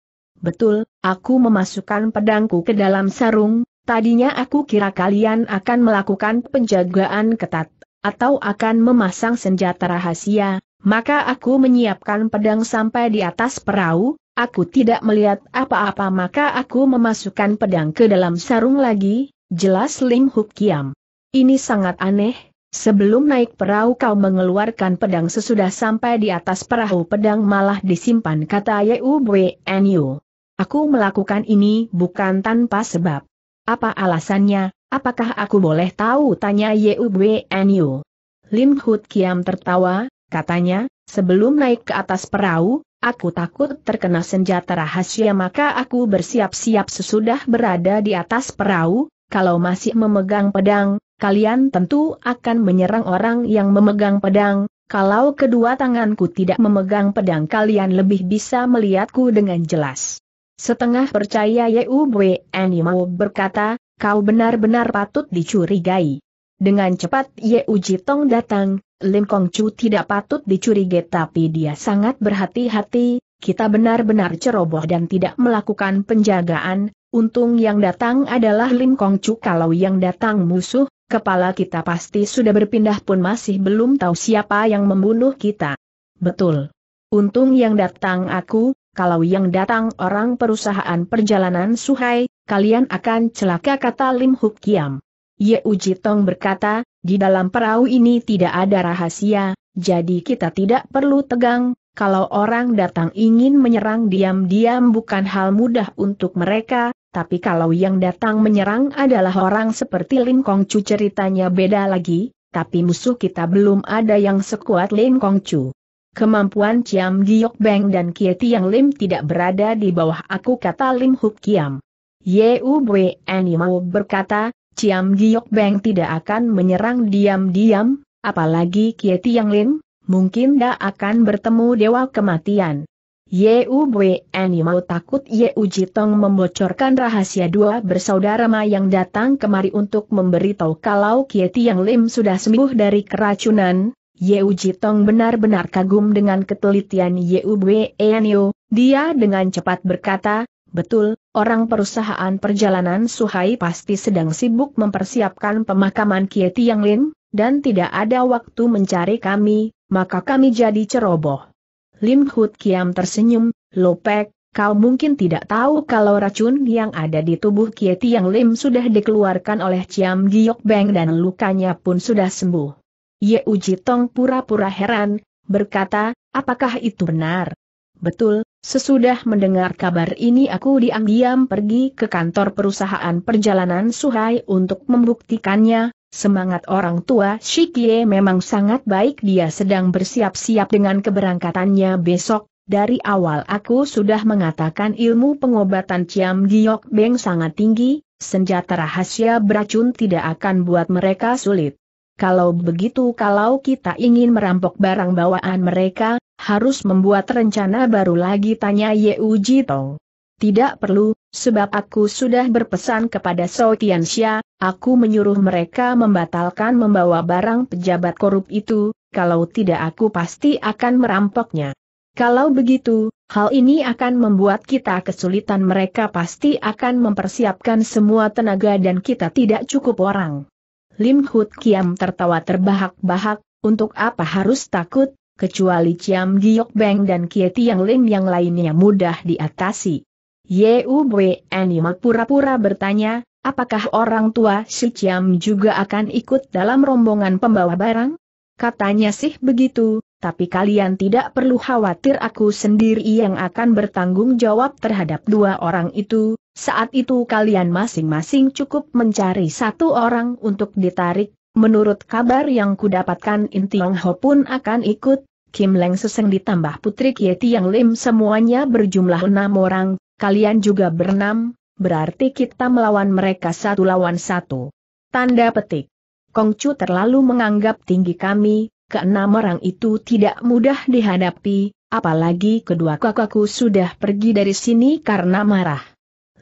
Betul, aku memasukkan pedangku ke dalam sarung, tadinya aku kira kalian akan melakukan penjagaan ketat, atau akan memasang senjata rahasia, maka aku menyiapkan pedang sampai di atas perahu, aku tidak melihat apa-apa maka aku memasukkan pedang ke dalam sarung lagi, jelas Lim Huk Kiam. Ini sangat aneh, sebelum naik perahu kau mengeluarkan pedang sesudah sampai di atas perahu pedang malah disimpan kata Yeu Bwe Enyu. Aku melakukan ini bukan tanpa sebab. Apa alasannya, apakah aku boleh tahu? Tanya Yubianyu. Lim Hut Kiam tertawa, katanya, sebelum naik ke atas perahu, aku takut terkena senjata rahasia maka aku bersiap-siap sesudah berada di atas perahu, kalau masih memegang pedang, kalian tentu akan menyerang orang yang memegang pedang, kalau kedua tanganku tidak memegang pedang kalian lebih bisa melihatku dengan jelas. Setengah percaya Ni mau berkata, kau benar-benar patut dicurigai. Dengan cepat Ye Jitong datang, Lim Kong Chu tidak patut dicurigai tapi dia sangat berhati-hati, kita benar-benar ceroboh dan tidak melakukan penjagaan, untung yang datang adalah Lim Kong Chu kalau yang datang musuh, kepala kita pasti sudah berpindah pun masih belum tahu siapa yang membunuh kita. Betul. Untung yang datang aku, kalau yang datang orang perusahaan perjalanan Suhai, kalian akan celaka kata Lim Huk Kiam. Ye Uji Tong berkata, di dalam perahu ini tidak ada rahasia, jadi kita tidak perlu tegang, kalau orang datang ingin menyerang diam-diam bukan hal mudah untuk mereka, tapi kalau yang datang menyerang adalah orang seperti Lim Kong Chu ceritanya beda lagi, tapi musuh kita belum ada yang sekuat Lim Kong Chu. Kemampuan Chiam Giok Beng dan Kie Tiang Lim tidak berada di bawah aku kata Lim Huk Kiam. Yeu Bwe Animal berkata, Chiam Giok Beng tidak akan menyerang diam-diam, apalagi Kie Tiang Lim, mungkin dia akan bertemu Dewa Kematian. Yeu Bwe Animal takut U Jitong membocorkan rahasia dua bersaudara Ma yang datang kemari untuk memberitahu kalau Kie Tiang Lim sudah sembuh dari keracunan, Ye Jitong benar-benar kagum dengan ketelitian Ye Ubeenio, dia dengan cepat berkata, Betul, orang perusahaan perjalanan Suhai pasti sedang sibuk mempersiapkan pemakaman Kieti Yang Lin, dan tidak ada waktu mencari kami, maka kami jadi ceroboh. Lim Hut Kiam tersenyum, Lopek, kau mungkin tidak tahu kalau racun yang ada di tubuh Kieti Yang Lim sudah dikeluarkan oleh Ciam Giok Beng dan lukanya pun sudah sembuh. Ye Uji Tong pura-pura heran, berkata, apakah itu benar? Betul, sesudah mendengar kabar ini aku diam-diam pergi ke kantor perusahaan perjalanan Suhai untuk membuktikannya, Semangat orang tua Shikie memang sangat baik dia sedang bersiap-siap dengan keberangkatannya besok, dari awal aku sudah mengatakan ilmu pengobatan Ciam Giok Beng sangat tinggi, senjata rahasia beracun tidak akan buat mereka sulit. Kalau begitu kalau kita ingin merampok barang bawaan mereka, harus membuat rencana baru lagi tanya Ye Ujito. Tidak perlu, sebab aku sudah berpesan kepada So Tianxia, aku menyuruh mereka membatalkan membawa barang pejabat korup itu, kalau tidak aku pasti akan merampoknya. Kalau begitu, hal ini akan membuat kita kesulitan mereka pasti akan mempersiapkan semua tenaga dan kita tidak cukup orang. Lim Hut Kiam tertawa terbahak-bahak, untuk apa harus takut, kecuali Ciam Giok Beng dan Kieti yang Lim yang lainnya mudah diatasi. Yubwe Animal pura-pura bertanya, apakah orang tua si Ciam juga akan ikut dalam rombongan pembawa barang? Katanya sih begitu, tapi kalian tidak perlu khawatir aku sendiri yang akan bertanggung jawab terhadap dua orang itu, saat itu kalian masing-masing cukup mencari satu orang untuk ditarik, menurut kabar yang kudapatkan Tiong Ho pun akan ikut, Kim Leng Seseng ditambah Putri Kieti Yang Lim semuanya berjumlah enam orang, kalian juga berenam, berarti kita melawan mereka satu lawan satu. Tanda petik. Kong Chu terlalu menganggap tinggi kami, keenam orang itu tidak mudah dihadapi, apalagi kedua kakakku sudah pergi dari sini karena marah.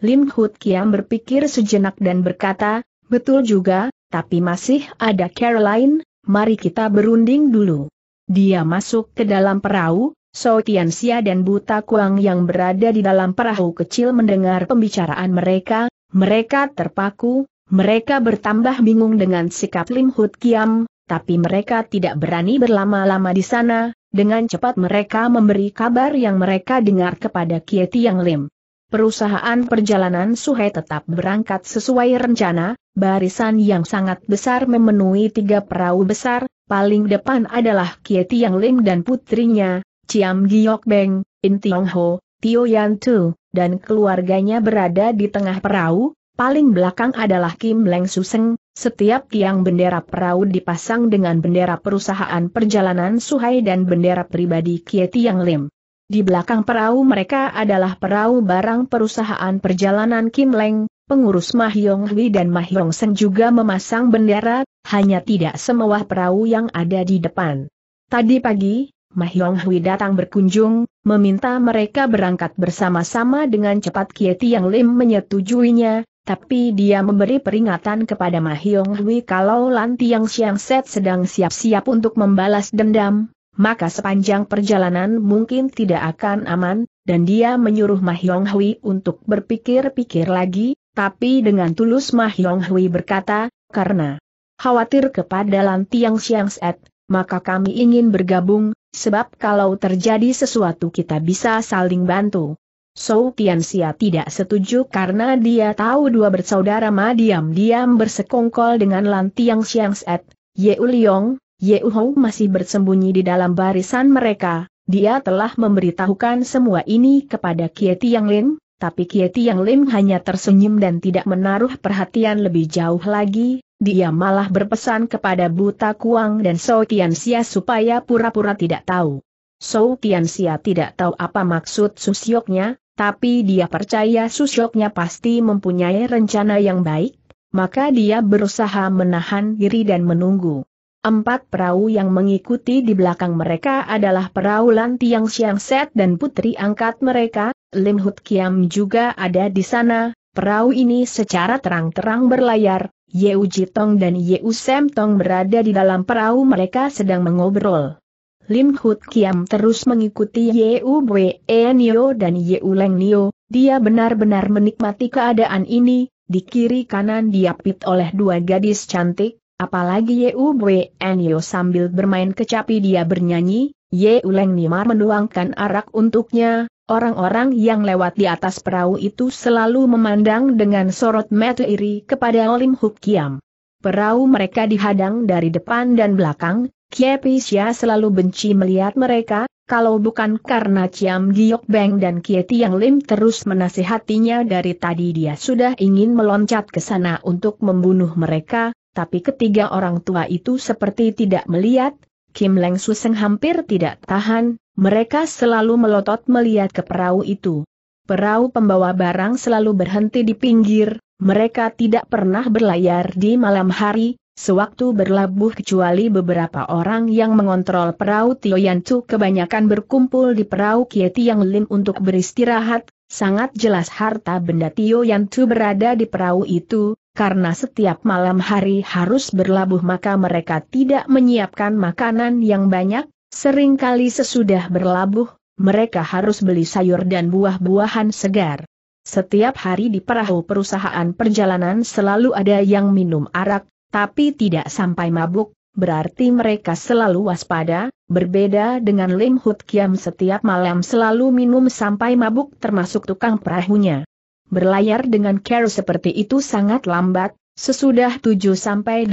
Lim Hut Kiam berpikir sejenak dan berkata, betul juga, tapi masih ada Caroline, mari kita berunding dulu. Dia masuk ke dalam perahu, So Tian Xia dan Buta Kuang yang berada di dalam perahu kecil mendengar pembicaraan mereka, mereka terpaku, mereka bertambah bingung dengan sikap Lim Hut Kiam, tapi mereka tidak berani berlama-lama di sana, dengan cepat mereka memberi kabar yang mereka dengar kepada Kieti Yang Lim perusahaan perjalanan Suhai tetap berangkat sesuai rencana, barisan yang sangat besar memenuhi tiga perahu besar, paling depan adalah Kie Tiang Lim dan putrinya, Ciam Giok Beng, In Tiong Ho, Tio Yan Tu, dan keluarganya berada di tengah perahu, paling belakang adalah Kim Leng Suseng, setiap tiang bendera perahu dipasang dengan bendera perusahaan perjalanan Suhai dan bendera pribadi Kie Tiang Lim. Di belakang perahu mereka adalah perahu barang perusahaan perjalanan Kim Leng, pengurus Mahyong Hui dan Mahyong Sen juga memasang bendera, hanya tidak semua perahu yang ada di depan. Tadi pagi, Mahyong Hui datang berkunjung, meminta mereka berangkat bersama-sama dengan cepat Kieti Yang Lim menyetujuinya, tapi dia memberi peringatan kepada Mahyong Hui kalau Lantiang Siang Set sedang siap-siap untuk membalas dendam, maka sepanjang perjalanan mungkin tidak akan aman, dan dia menyuruh Mah Yong Hui untuk berpikir-pikir lagi, tapi dengan tulus Mah Yong Hui berkata, karena khawatir kepada Lan Tiang Siang Set, maka kami ingin bergabung, sebab kalau terjadi sesuatu kita bisa saling bantu. So Tianxia tidak setuju karena dia tahu dua bersaudara Ma diam-diam bersekongkol dengan Lan Tiang Siang Set, Ye Uliong, Ye Yeuhou masih bersembunyi di dalam barisan mereka, dia telah memberitahukan semua ini kepada Kieti Yang Lin, tapi Kieti Yang Lin hanya tersenyum dan tidak menaruh perhatian lebih jauh lagi, dia malah berpesan kepada Buta Kuang dan So Tian Xia supaya pura-pura tidak tahu. So Tian Xia tidak tahu apa maksud susyoknya, tapi dia percaya susyoknya pasti mempunyai rencana yang baik, maka dia berusaha menahan diri dan menunggu. Empat perahu yang mengikuti di belakang mereka adalah perahu Lantiang Siang Set dan putri angkat mereka, Lim Hut Kiam juga ada di sana, perahu ini secara terang-terang berlayar, Yeu Jitong dan Yeu Sem Tong berada di dalam perahu mereka sedang mengobrol. Lim Hut Kiam terus mengikuti Yeu Bwe Nio dan Yeu Leng Nio, dia benar-benar menikmati keadaan ini, di kiri kanan diapit oleh dua gadis cantik, Apalagi Ye Yeu Yo sambil bermain kecapi dia bernyanyi, U Leng Nimar menuangkan arak untuknya, orang-orang yang lewat di atas perahu itu selalu memandang dengan sorot mata iri kepada Olim Huk Kiam. Perahu mereka dihadang dari depan dan belakang, Kiepisya selalu benci melihat mereka, kalau bukan karena Ciam Giok Beng dan Kie Tiang Lim terus menasihatinya dari tadi dia sudah ingin meloncat ke sana untuk membunuh mereka, tapi ketiga orang tua itu seperti tidak melihat, Kim Leng Suseng hampir tidak tahan, mereka selalu melotot melihat ke perahu itu. Perahu pembawa barang selalu berhenti di pinggir, mereka tidak pernah berlayar di malam hari, sewaktu berlabuh kecuali beberapa orang yang mengontrol perahu Tio Chu kebanyakan berkumpul di perahu Kieti Yang Lin untuk beristirahat, sangat jelas harta benda Tio Chu berada di perahu itu, karena setiap malam hari harus berlabuh maka mereka tidak menyiapkan makanan yang banyak, seringkali sesudah berlabuh, mereka harus beli sayur dan buah-buahan segar. Setiap hari di perahu perusahaan perjalanan selalu ada yang minum arak, tapi tidak sampai mabuk, berarti mereka selalu waspada, berbeda dengan Lim Hut Kiam setiap malam selalu minum sampai mabuk termasuk tukang perahunya berlayar dengan care seperti itu sangat lambat, sesudah 7-8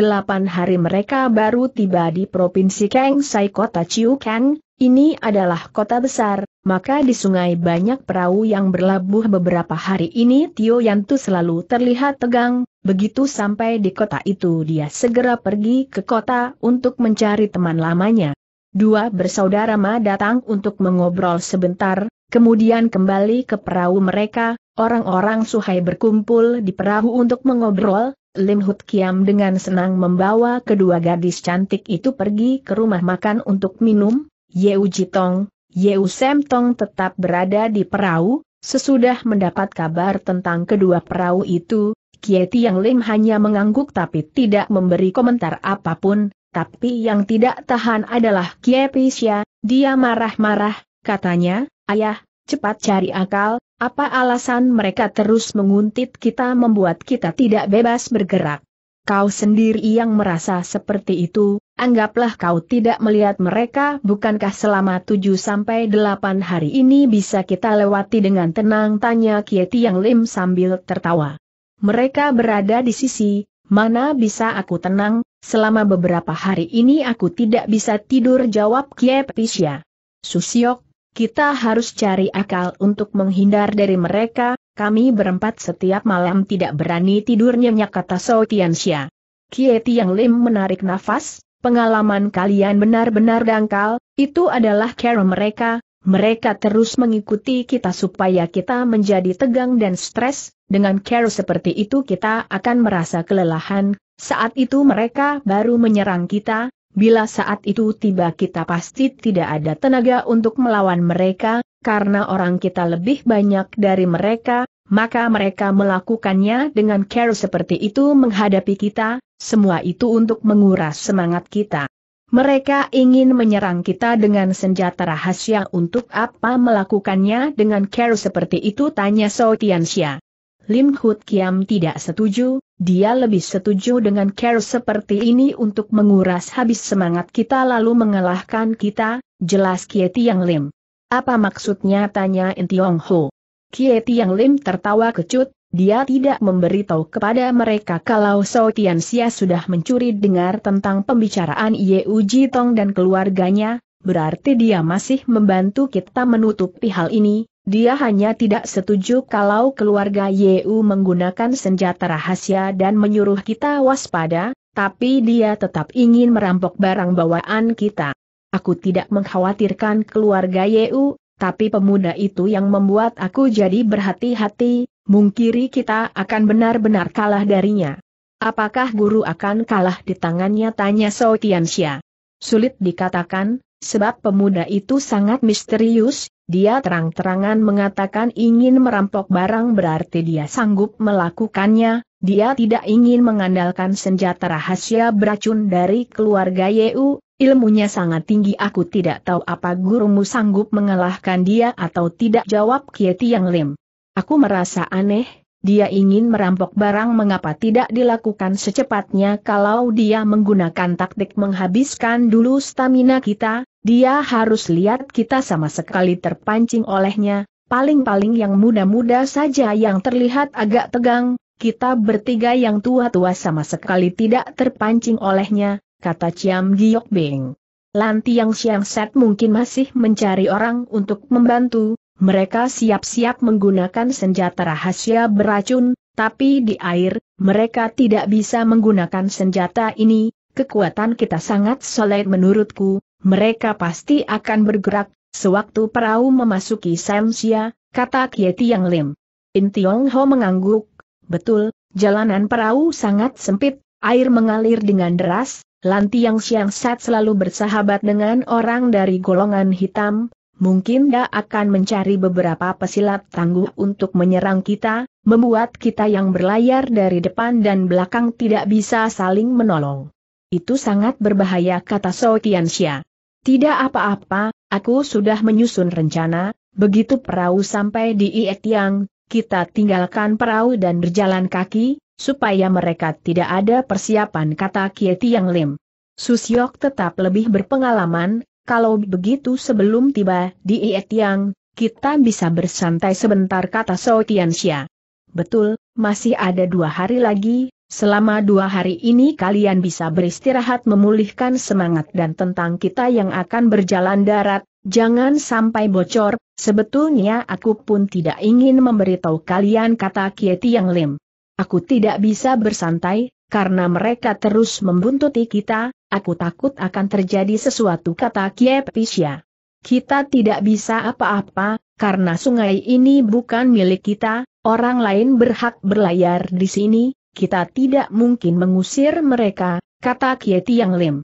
hari mereka baru tiba di Provinsi Kengsai Kota Chiukang, ini adalah kota besar, maka di sungai banyak perahu yang berlabuh beberapa hari ini Tio Yantu selalu terlihat tegang, begitu sampai di kota itu dia segera pergi ke kota untuk mencari teman lamanya. Dua bersaudara Ma datang untuk mengobrol sebentar, Kemudian kembali ke perahu mereka, orang-orang Suhai berkumpul di perahu untuk mengobrol, Lim Hut Kiam dengan senang membawa kedua gadis cantik itu pergi ke rumah makan untuk minum, Yeu Jitong, Yeu Sem Tong tetap berada di perahu, sesudah mendapat kabar tentang kedua perahu itu, Kieti Yang Lim hanya mengangguk tapi tidak memberi komentar apapun, tapi yang tidak tahan adalah Kie Pisya, dia marah-marah, katanya, Ayah, cepat cari akal, apa alasan mereka terus menguntit kita membuat kita tidak bebas bergerak. Kau sendiri yang merasa seperti itu, anggaplah kau tidak melihat mereka bukankah selama 7-8 hari ini bisa kita lewati dengan tenang tanya Kieti Yang Lim sambil tertawa. Mereka berada di sisi, mana bisa aku tenang, selama beberapa hari ini aku tidak bisa tidur jawab Kieti Pisya. Susiok, kita harus cari akal untuk menghindar dari mereka, kami berempat setiap malam tidak berani tidur nyenyak kata So Tianxia. Kie Yang Lim menarik nafas, pengalaman kalian benar-benar dangkal, itu adalah cara mereka, mereka terus mengikuti kita supaya kita menjadi tegang dan stres, dengan cara seperti itu kita akan merasa kelelahan, saat itu mereka baru menyerang kita, Bila saat itu tiba kita pasti tidak ada tenaga untuk melawan mereka, karena orang kita lebih banyak dari mereka, maka mereka melakukannya dengan care seperti itu menghadapi kita, semua itu untuk menguras semangat kita. Mereka ingin menyerang kita dengan senjata rahasia untuk apa melakukannya dengan care seperti itu tanya Xia. Lim Hut Kiam tidak setuju, dia lebih setuju dengan care seperti ini untuk menguras habis semangat kita lalu mengalahkan kita, jelas Kie Tiang Lim. Apa maksudnya tanya Intiong Ho? Kie Tiang Lim tertawa kecut, dia tidak memberitahu kepada mereka kalau So Tian Xia sudah mencuri dengar tentang pembicaraan Ye Uji Tong dan keluarganya, berarti dia masih membantu kita menutupi hal ini, dia hanya tidak setuju kalau keluarga YU menggunakan senjata rahasia dan menyuruh kita waspada, tapi dia tetap ingin merampok barang bawaan kita. Aku tidak mengkhawatirkan keluarga YU, tapi pemuda itu yang membuat aku jadi berhati-hati, mungkiri kita akan benar-benar kalah darinya. Apakah guru akan kalah di tangannya tanya Sotiansya. Sulit dikatakan, sebab pemuda itu sangat misterius, dia terang-terangan mengatakan ingin merampok barang berarti dia sanggup melakukannya, dia tidak ingin mengandalkan senjata rahasia beracun dari keluarga Yeu, ilmunya sangat tinggi aku tidak tahu apa gurumu sanggup mengalahkan dia atau tidak jawab Kieti Yang Lim. Aku merasa aneh, dia ingin merampok barang mengapa tidak dilakukan secepatnya kalau dia menggunakan taktik menghabiskan dulu stamina kita, dia harus lihat kita sama sekali terpancing olehnya, paling-paling yang muda-muda saja yang terlihat agak tegang, kita bertiga yang tua-tua sama sekali tidak terpancing olehnya, kata Ciam Giok Beng. Lanti yang Siang Set mungkin masih mencari orang untuk membantu, mereka siap-siap menggunakan senjata rahasia beracun, tapi di air, mereka tidak bisa menggunakan senjata ini, kekuatan kita sangat solid menurutku, mereka pasti akan bergerak, sewaktu perahu memasuki Samsia, kata Kieti Yang Lim. In Tiong Ho mengangguk, betul, jalanan perahu sangat sempit, air mengalir dengan deras, Lantiang Yang Siang Sat selalu bersahabat dengan orang dari golongan hitam, mungkin dia akan mencari beberapa pesilat tangguh untuk menyerang kita, membuat kita yang berlayar dari depan dan belakang tidak bisa saling menolong. Itu sangat berbahaya kata So Sokiansya. Tidak apa-apa, aku sudah menyusun rencana, begitu perahu sampai di Ietiang, kita tinggalkan perahu dan berjalan kaki, supaya mereka tidak ada persiapan kata Kieti Yang Lim. Susyok tetap lebih berpengalaman, kalau begitu sebelum tiba di Ietiang, kita bisa bersantai sebentar kata So Betul, masih ada dua hari lagi, selama dua hari ini kalian bisa beristirahat memulihkan semangat dan tentang kita yang akan berjalan darat, jangan sampai bocor, sebetulnya aku pun tidak ingin memberitahu kalian kata Kieti Yang Lim. Aku tidak bisa bersantai, karena mereka terus membuntuti kita, aku takut akan terjadi sesuatu kata Kiepisya. Kita tidak bisa apa-apa, karena sungai ini bukan milik kita, orang lain berhak berlayar di sini, kita tidak mungkin mengusir mereka, kata Kieti Yang Lim.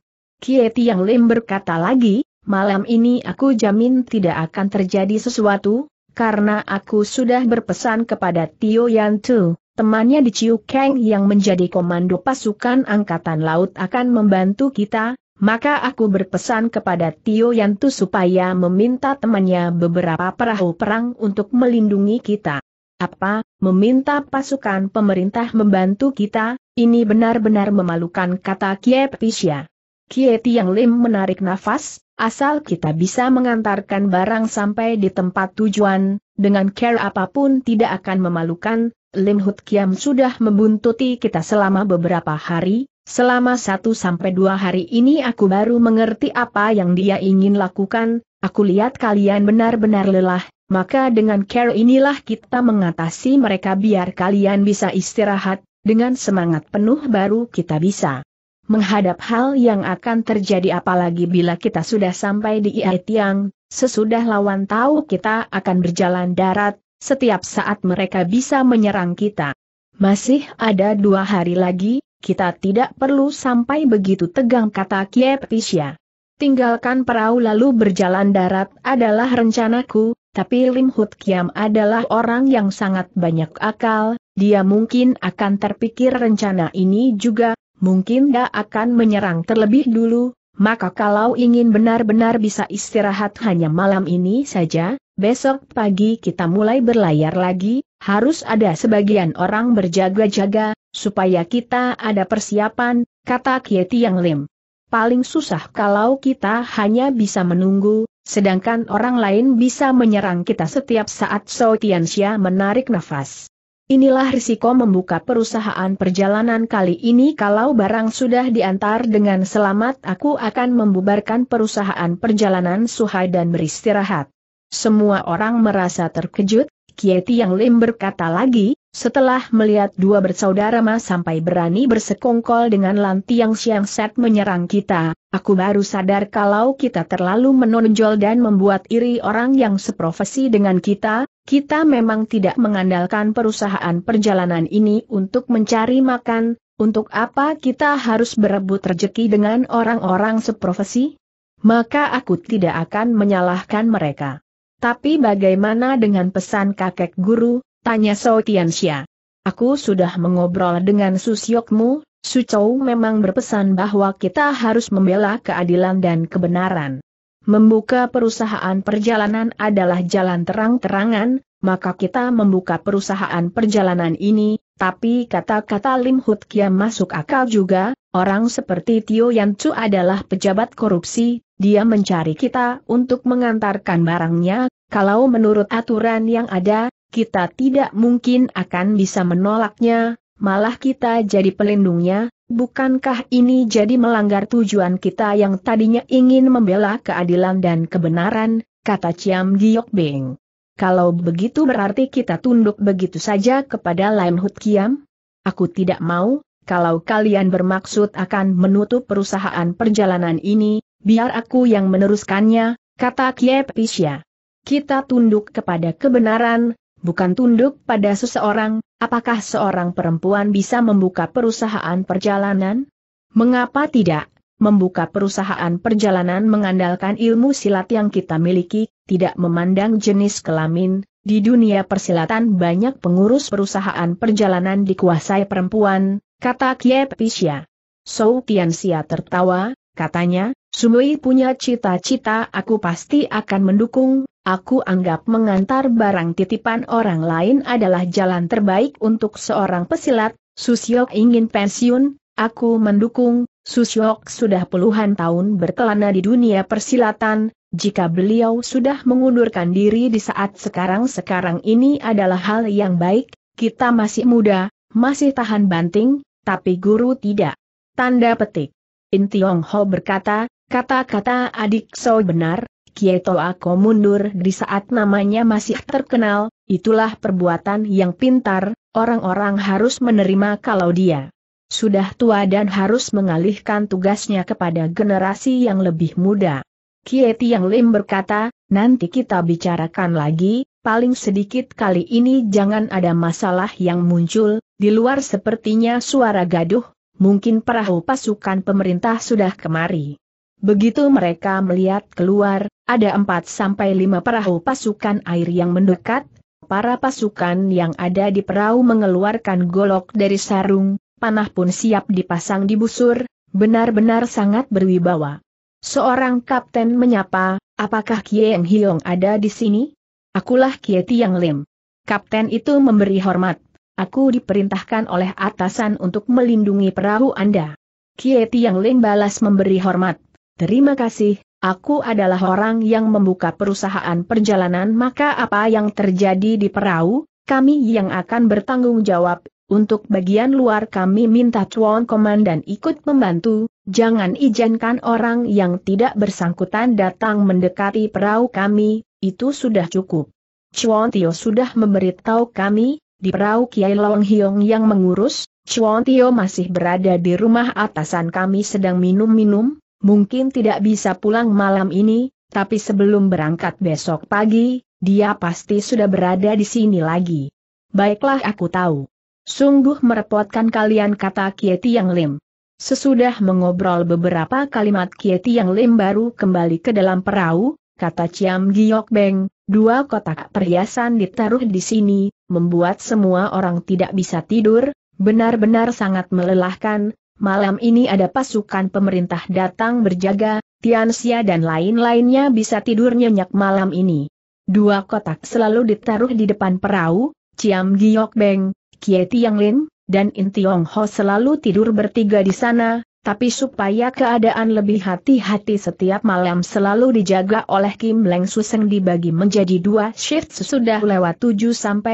Kieti Yang Lim berkata lagi, malam ini aku jamin tidak akan terjadi sesuatu, karena aku sudah berpesan kepada Tio Yantu, temannya di Chiu Kang yang menjadi komando pasukan angkatan laut akan membantu kita, maka aku berpesan kepada Tio Yantu supaya meminta temannya beberapa perahu perang untuk melindungi kita. Apa, meminta pasukan pemerintah membantu kita, ini benar-benar memalukan kata Kie Pisya. Kie Tiang Lim menarik nafas, asal kita bisa mengantarkan barang sampai di tempat tujuan, dengan care apapun tidak akan memalukan, Lim Hut Kiam sudah membuntuti kita selama beberapa hari, selama satu sampai dua hari ini aku baru mengerti apa yang dia ingin lakukan, aku lihat kalian benar-benar lelah, maka dengan care inilah kita mengatasi mereka biar kalian bisa istirahat, dengan semangat penuh baru kita bisa menghadap hal yang akan terjadi apalagi bila kita sudah sampai di Iatiang, sesudah lawan tahu kita akan berjalan darat, setiap saat mereka bisa menyerang kita. Masih ada dua hari lagi, kita tidak perlu sampai begitu tegang kata Kiepisya. Tinggalkan perahu lalu berjalan darat adalah rencanaku, tapi Lim Hut Kiam adalah orang yang sangat banyak akal, dia mungkin akan terpikir rencana ini juga, mungkin dia akan menyerang terlebih dulu, maka kalau ingin benar-benar bisa istirahat hanya malam ini saja, Besok pagi kita mulai berlayar lagi, harus ada sebagian orang berjaga-jaga, supaya kita ada persiapan, kata Kieti Yang Lim. Paling susah kalau kita hanya bisa menunggu, sedangkan orang lain bisa menyerang kita setiap saat So Tianxia menarik nafas. Inilah risiko membuka perusahaan perjalanan kali ini kalau barang sudah diantar dengan selamat aku akan membubarkan perusahaan perjalanan Suhai dan beristirahat. Semua orang merasa terkejut, Kieti Yang Lim berkata lagi, setelah melihat dua bersaudara mas sampai berani bersekongkol dengan Lantiang Siang Set menyerang kita, aku baru sadar kalau kita terlalu menonjol dan membuat iri orang yang seprofesi dengan kita, kita memang tidak mengandalkan perusahaan perjalanan ini untuk mencari makan, untuk apa kita harus berebut rejeki dengan orang-orang seprofesi? Maka aku tidak akan menyalahkan mereka. Tapi bagaimana dengan pesan kakek guru, tanya So Tianxia. Aku sudah mengobrol dengan Susyokmu, Su Chou memang berpesan bahwa kita harus membela keadilan dan kebenaran. Membuka perusahaan perjalanan adalah jalan terang-terangan, maka kita membuka perusahaan perjalanan ini, tapi kata-kata Lim Hut Kiam masuk akal juga, orang seperti Tio Yan Chu adalah pejabat korupsi, dia mencari kita untuk mengantarkan barangnya, kalau menurut aturan yang ada, kita tidak mungkin akan bisa menolaknya, malah kita jadi pelindungnya, bukankah ini jadi melanggar tujuan kita yang tadinya ingin membela keadilan dan kebenaran, kata Ciam Giok Beng. Kalau begitu berarti kita tunduk begitu saja kepada Lam Hut Kiam? Aku tidak mau, kalau kalian bermaksud akan menutup perusahaan perjalanan ini, biar aku yang meneruskannya, kata Kiep Pisya. Kita tunduk kepada kebenaran, bukan tunduk pada seseorang, apakah seorang perempuan bisa membuka perusahaan perjalanan? Mengapa tidak? membuka perusahaan perjalanan mengandalkan ilmu silat yang kita miliki, tidak memandang jenis kelamin, di dunia persilatan banyak pengurus perusahaan perjalanan dikuasai perempuan, kata Kie Pisya. Sou Tianxia tertawa, katanya, Sumui punya cita-cita aku pasti akan mendukung, aku anggap mengantar barang titipan orang lain adalah jalan terbaik untuk seorang pesilat, Susio ingin pensiun, aku mendukung, Susyok sudah puluhan tahun berkelana di dunia persilatan, jika beliau sudah mengundurkan diri di saat sekarang-sekarang ini adalah hal yang baik, kita masih muda, masih tahan banting, tapi guru tidak. Tanda petik. In Tiong Ho berkata, kata-kata adik So benar, Kieto aku mundur di saat namanya masih terkenal, itulah perbuatan yang pintar, orang-orang harus menerima kalau dia sudah tua dan harus mengalihkan tugasnya kepada generasi yang lebih muda. Kieti Yang Lim berkata, nanti kita bicarakan lagi, paling sedikit kali ini jangan ada masalah yang muncul, di luar sepertinya suara gaduh, mungkin perahu pasukan pemerintah sudah kemari. Begitu mereka melihat keluar, ada 4-5 perahu pasukan air yang mendekat, para pasukan yang ada di perahu mengeluarkan golok dari sarung, panah pun siap dipasang di busur, benar-benar sangat berwibawa. Seorang kapten menyapa, apakah Kie yang Hiong ada di sini? Akulah Kie Tiang Lim. Kapten itu memberi hormat, aku diperintahkan oleh atasan untuk melindungi perahu Anda. Kie Tiang Lim balas memberi hormat, terima kasih, aku adalah orang yang membuka perusahaan perjalanan maka apa yang terjadi di perahu, kami yang akan bertanggung jawab, untuk bagian luar kami minta cuan Komandan ikut membantu, jangan izinkan orang yang tidak bersangkutan datang mendekati perahu kami, itu sudah cukup. Chuan Tio sudah memberitahu kami, di perahu Kiai Long Hiong yang mengurus, Chuan Tio masih berada di rumah atasan kami sedang minum-minum, mungkin tidak bisa pulang malam ini, tapi sebelum berangkat besok pagi, dia pasti sudah berada di sini lagi. Baiklah aku tahu. Sungguh merepotkan kalian kata Kieti Yang Lim. Sesudah mengobrol beberapa kalimat Kieti Yang Lim baru kembali ke dalam perahu, kata Ciam Giok Beng, dua kotak perhiasan ditaruh di sini, membuat semua orang tidak bisa tidur, benar-benar sangat melelahkan, malam ini ada pasukan pemerintah datang berjaga, Tiansia dan lain-lainnya bisa tidur nyenyak malam ini. Dua kotak selalu ditaruh di depan perahu, Ciam Giok Beng, Kie Tiang Lin, dan In Tiong Ho selalu tidur bertiga di sana, tapi supaya keadaan lebih hati-hati setiap malam selalu dijaga oleh Kim Leng Suseng dibagi menjadi dua shift sesudah lewat 7-8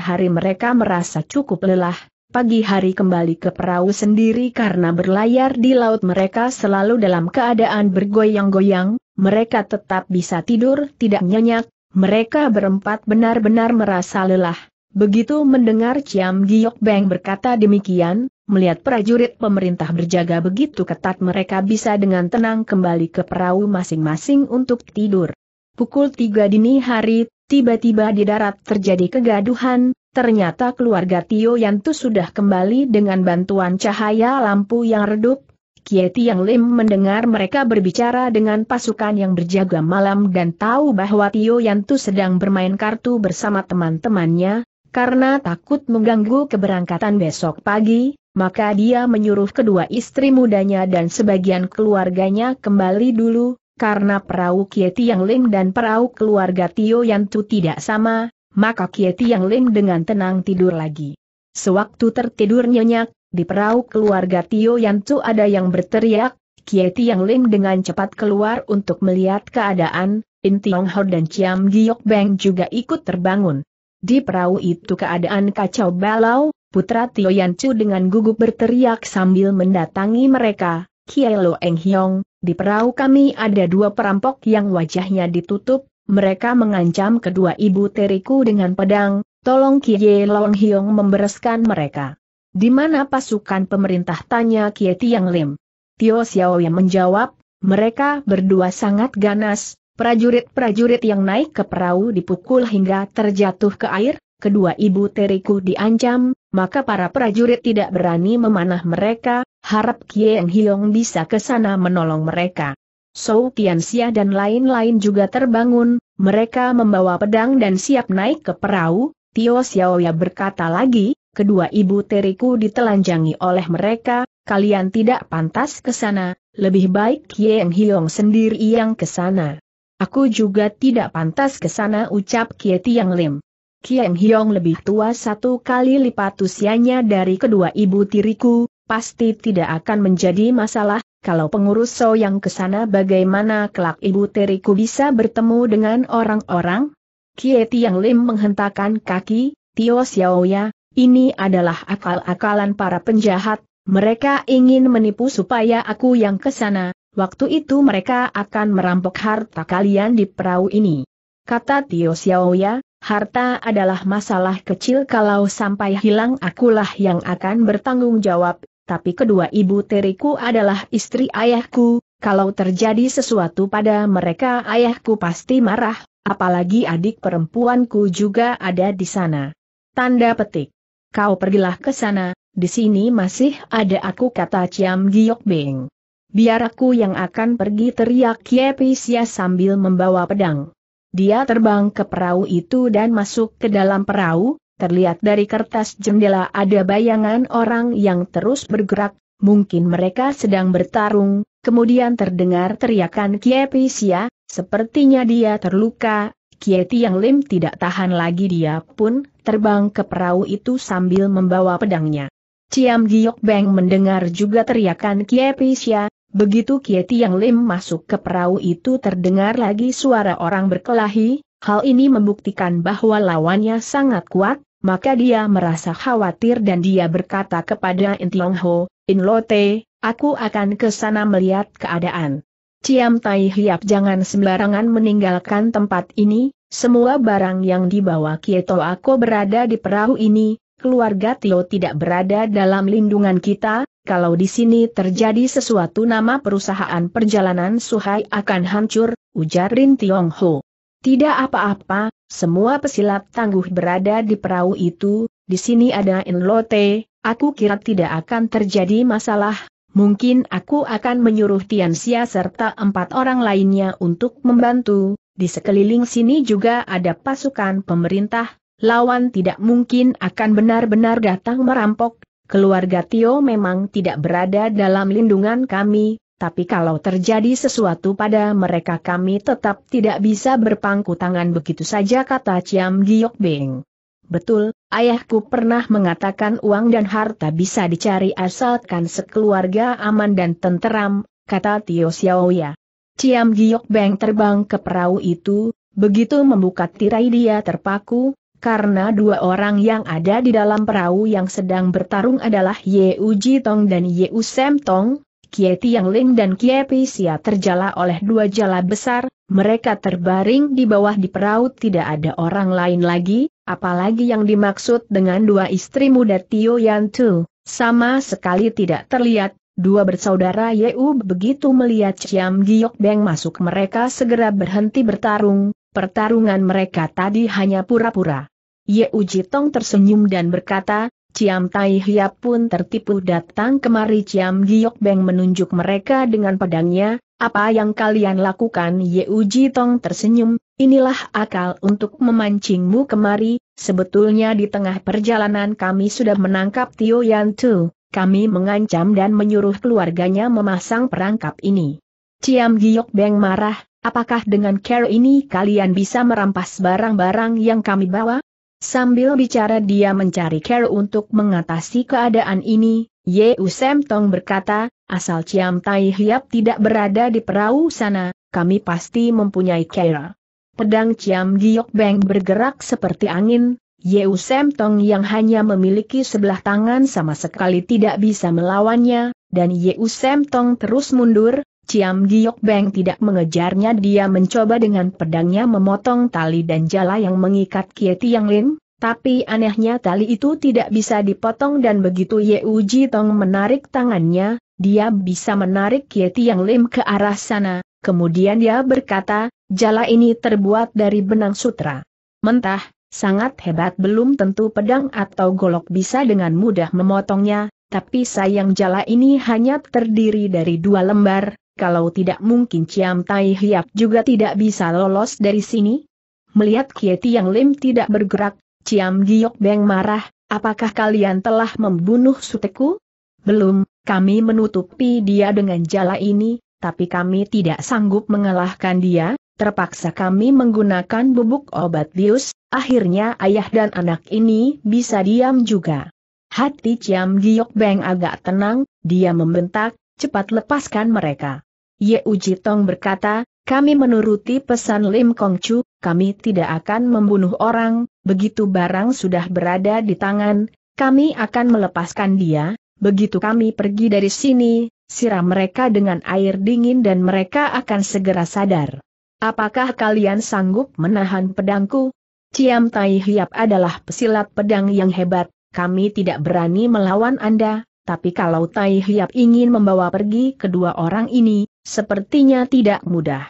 hari mereka merasa cukup lelah, pagi hari kembali ke perahu sendiri karena berlayar di laut mereka selalu dalam keadaan bergoyang-goyang, mereka tetap bisa tidur tidak nyenyak, mereka berempat benar-benar merasa lelah. Begitu mendengar Ciam Giok Beng berkata demikian, melihat prajurit pemerintah berjaga begitu ketat mereka bisa dengan tenang kembali ke perahu masing-masing untuk tidur. Pukul tiga dini hari, tiba-tiba di darat terjadi kegaduhan, ternyata keluarga Tio Yantu sudah kembali dengan bantuan cahaya lampu yang redup. Kieti Yang Lim mendengar mereka berbicara dengan pasukan yang berjaga malam dan tahu bahwa Tio Yantu sedang bermain kartu bersama teman-temannya, karena takut mengganggu keberangkatan besok pagi, maka dia menyuruh kedua istri mudanya dan sebagian keluarganya kembali dulu, karena perahu Kieti Yang Lim dan perahu keluarga Tio Yang Tu tidak sama, maka Kieti Yang Lim dengan tenang tidur lagi. Sewaktu tertidur nyenyak, di perahu keluarga Tio Yang Tu ada yang berteriak, Kieti Yang Lim dengan cepat keluar untuk melihat keadaan, In Tiong Ho dan Chiam Giok Beng juga ikut terbangun. Di perahu itu keadaan kacau balau, putra Tio Yan Chu dengan gugup berteriak sambil mendatangi mereka, Kielo Lo Eng Hiong, di perahu kami ada dua perampok yang wajahnya ditutup, mereka mengancam kedua ibu teriku dengan pedang, tolong Kie Lo Eng Hiong membereskan mereka. Di mana pasukan pemerintah tanya Kie Tiang Lim? Tio Xiao yang menjawab, mereka berdua sangat ganas, Prajurit-prajurit yang naik ke perahu dipukul hingga terjatuh ke air, kedua ibu teriku diancam, maka para prajurit tidak berani memanah mereka, harap Kieng Hiong bisa ke sana menolong mereka. Sou Tianxia dan lain-lain juga terbangun, mereka membawa pedang dan siap naik ke perahu, Tio Xiaoya berkata lagi, kedua ibu teriku ditelanjangi oleh mereka, kalian tidak pantas ke sana, lebih baik Kieng Hiong sendiri yang ke sana. Aku juga tidak pantas ke sana ucap Kie Tiang Lim. Kiem Hiong lebih tua satu kali lipat usianya dari kedua ibu tiriku, pasti tidak akan menjadi masalah, kalau pengurus So yang ke sana bagaimana kelak ibu tiriku bisa bertemu dengan orang-orang? Kie Tiang Lim menghentakkan kaki, Tio Xiaoya, ini adalah akal-akalan para penjahat, mereka ingin menipu supaya aku yang ke sana, Waktu itu mereka akan merampok harta kalian di perahu ini. Kata Tio Xiaoya, harta adalah masalah kecil kalau sampai hilang akulah yang akan bertanggung jawab, tapi kedua ibu teriku adalah istri ayahku, kalau terjadi sesuatu pada mereka ayahku pasti marah, apalagi adik perempuanku juga ada di sana. Tanda petik. Kau pergilah ke sana, di sini masih ada aku kata Ciam Giok Beng biar aku yang akan pergi teriak Kiepisya sambil membawa pedang. Dia terbang ke perahu itu dan masuk ke dalam perahu, terlihat dari kertas jendela ada bayangan orang yang terus bergerak, mungkin mereka sedang bertarung, kemudian terdengar teriakan Kiepisya, sepertinya dia terluka, Kieti yang Lim tidak tahan lagi dia pun terbang ke perahu itu sambil membawa pedangnya. Ciam Giok Beng mendengar juga teriakan Kie Pisya, begitu Kie Tiang Lim masuk ke perahu itu terdengar lagi suara orang berkelahi, hal ini membuktikan bahwa lawannya sangat kuat, maka dia merasa khawatir dan dia berkata kepada In Tiong Ho, In Lote, aku akan ke sana melihat keadaan. Ciam Tai Hiap jangan sembarangan meninggalkan tempat ini, semua barang yang dibawa Kieto aku berada di perahu ini, keluarga Tio tidak berada dalam lindungan kita, kalau di sini terjadi sesuatu nama perusahaan perjalanan Suhai akan hancur, ujar Rin Tiong Ho. Tidak apa-apa, semua pesilat tangguh berada di perahu itu, di sini ada Lote, aku kira tidak akan terjadi masalah, Mungkin aku akan menyuruh Tian Xia serta empat orang lainnya untuk membantu, di sekeliling sini juga ada pasukan pemerintah, lawan tidak mungkin akan benar-benar datang merampok, keluarga Tio memang tidak berada dalam lindungan kami, tapi kalau terjadi sesuatu pada mereka kami tetap tidak bisa berpangku tangan begitu saja kata Ciam Giok Beng. Betul, ayahku pernah mengatakan uang dan harta bisa dicari asalkan sekeluarga aman dan tenteram, kata Tio Xiaoya. Ciam Giok Beng terbang ke perahu itu, begitu membuka tirai dia terpaku, karena dua orang yang ada di dalam perahu yang sedang bertarung adalah Ye Uji Tong dan Ye Usem Tong, Kie Tiang Ling dan Kie Pisia terjala oleh dua jala besar, mereka terbaring di bawah di perahu tidak ada orang lain lagi, apalagi yang dimaksud dengan dua istri muda Tio Yan Tu, sama sekali tidak terlihat, Dua bersaudara Ye Yeu begitu melihat Ciam Giok Beng masuk mereka segera berhenti bertarung, pertarungan mereka tadi hanya pura-pura. Ye Uji Tong tersenyum dan berkata, Ciam Tai Hia pun tertipu datang kemari Ciam Giok Beng menunjuk mereka dengan pedangnya, apa yang kalian lakukan Ye Uji Tong tersenyum, inilah akal untuk memancingmu kemari, sebetulnya di tengah perjalanan kami sudah menangkap Tio Yan Tu, kami mengancam dan menyuruh keluarganya memasang perangkap ini. Ciam Giok Beng marah, Apakah dengan care ini kalian bisa merampas barang-barang yang kami bawa? Sambil bicara dia mencari care untuk mengatasi keadaan ini, Ye Usem Tong berkata, asal Ciam Tai Hiap tidak berada di perahu sana, kami pasti mempunyai care. Pedang Ciam Giok Beng bergerak seperti angin, Yeu Usem Tong yang hanya memiliki sebelah tangan sama sekali tidak bisa melawannya, dan Yeu Usem Tong terus mundur, Ciam Giok Beng tidak mengejarnya dia mencoba dengan pedangnya memotong tali dan jala yang mengikat Kie Tiang Lin, tapi anehnya tali itu tidak bisa dipotong dan begitu Ye Uji Tong menarik tangannya, dia bisa menarik Kie Tiang Lim ke arah sana, kemudian dia berkata, jala ini terbuat dari benang sutra. Mentah, sangat hebat belum tentu pedang atau golok bisa dengan mudah memotongnya, tapi sayang jala ini hanya terdiri dari dua lembar, kalau tidak mungkin Ciam Tai Hiap juga tidak bisa lolos dari sini? Melihat Kieti yang lem tidak bergerak, Ciam Giok Beng marah, apakah kalian telah membunuh suteku? Belum, kami menutupi dia dengan jala ini, tapi kami tidak sanggup mengalahkan dia, terpaksa kami menggunakan bubuk obat bius, akhirnya ayah dan anak ini bisa diam juga. Hati Ciam Giok Beng agak tenang, dia membentak, cepat lepaskan mereka. Ye Uji Tong berkata, kami menuruti pesan Lim Kong Chu, kami tidak akan membunuh orang, begitu barang sudah berada di tangan, kami akan melepaskan dia, begitu kami pergi dari sini, siram mereka dengan air dingin dan mereka akan segera sadar. Apakah kalian sanggup menahan pedangku? Ciam Tai Hiap adalah pesilat pedang yang hebat, kami tidak berani melawan Anda, tapi kalau Tai Hiap ingin membawa pergi kedua orang ini, sepertinya tidak mudah.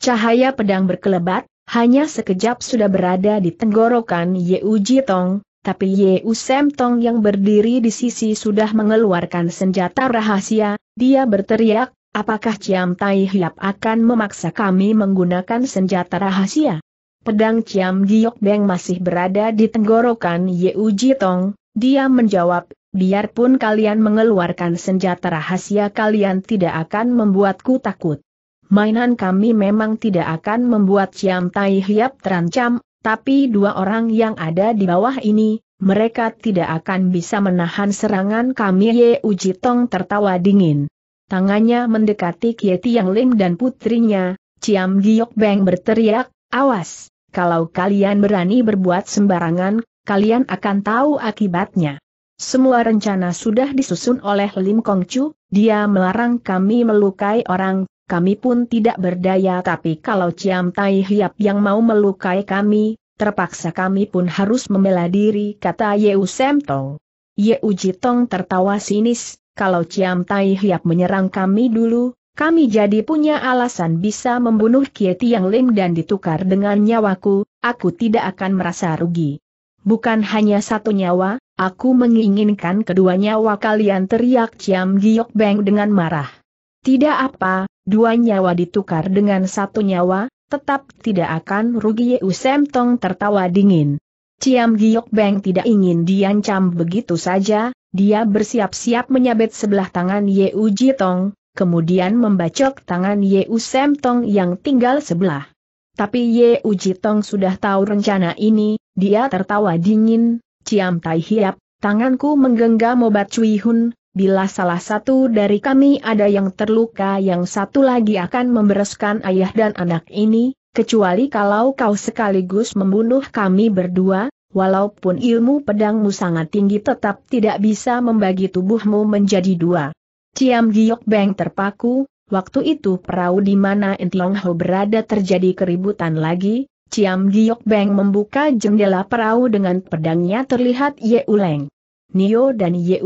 Cahaya pedang berkelebat, hanya sekejap sudah berada di tenggorokan Ye Yeu Jitong, tapi Ye Yeu Tong yang berdiri di sisi sudah mengeluarkan senjata rahasia, dia berteriak, apakah Ciam Tai Hiap akan memaksa kami menggunakan senjata rahasia? Pedang Ciam Giok Beng masih berada di tenggorokan Ye Yeu Jitong, dia menjawab, biarpun kalian mengeluarkan senjata rahasia kalian tidak akan membuatku takut. Mainan kami memang tidak akan membuat Ciam Tai Hiap terancam, tapi dua orang yang ada di bawah ini, mereka tidak akan bisa menahan serangan kami Ye Uji Tong tertawa dingin. Tangannya mendekati Kie Tiang Lim dan putrinya, Ciam Giok Beng berteriak, awas, kalau kalian berani berbuat sembarangan, kalian akan tahu akibatnya. Semua rencana sudah disusun oleh Lim Kong Chu, dia melarang kami melukai orang, kami pun tidak berdaya tapi kalau Ciam Tai Hiap yang mau melukai kami, terpaksa kami pun harus membela diri kata Yeu Sem Tong. Yeu Jitong tertawa sinis, kalau Ciam Tai Hiap menyerang kami dulu, kami jadi punya alasan bisa membunuh Kieti Yang Lim dan ditukar dengan nyawaku, aku tidak akan merasa rugi. Bukan hanya satu nyawa, Aku menginginkan kedua nyawa kalian teriak Ciam Giok Beng dengan marah. Tidak apa, dua nyawa ditukar dengan satu nyawa, tetap tidak akan rugi Yeu Sem Tong tertawa dingin. Ciam Giok Beng tidak ingin diancam begitu saja, dia bersiap-siap menyabet sebelah tangan Yeu Jitong, kemudian membacok tangan Yeu Sem Tong yang tinggal sebelah. Tapi Yeu Uji Tong sudah tahu rencana ini, dia tertawa dingin, Ciam Tai Hiap, tanganku menggenggam obat Cui Hun, bila salah satu dari kami ada yang terluka yang satu lagi akan membereskan ayah dan anak ini, kecuali kalau kau sekaligus membunuh kami berdua, walaupun ilmu pedangmu sangat tinggi tetap tidak bisa membagi tubuhmu menjadi dua. Ciam Giok Beng terpaku, waktu itu perahu di mana Intiong Ho berada terjadi keributan lagi, Ciam Giok Beng membuka jendela perahu dengan pedangnya terlihat Ye Uleng. Nio dan Ye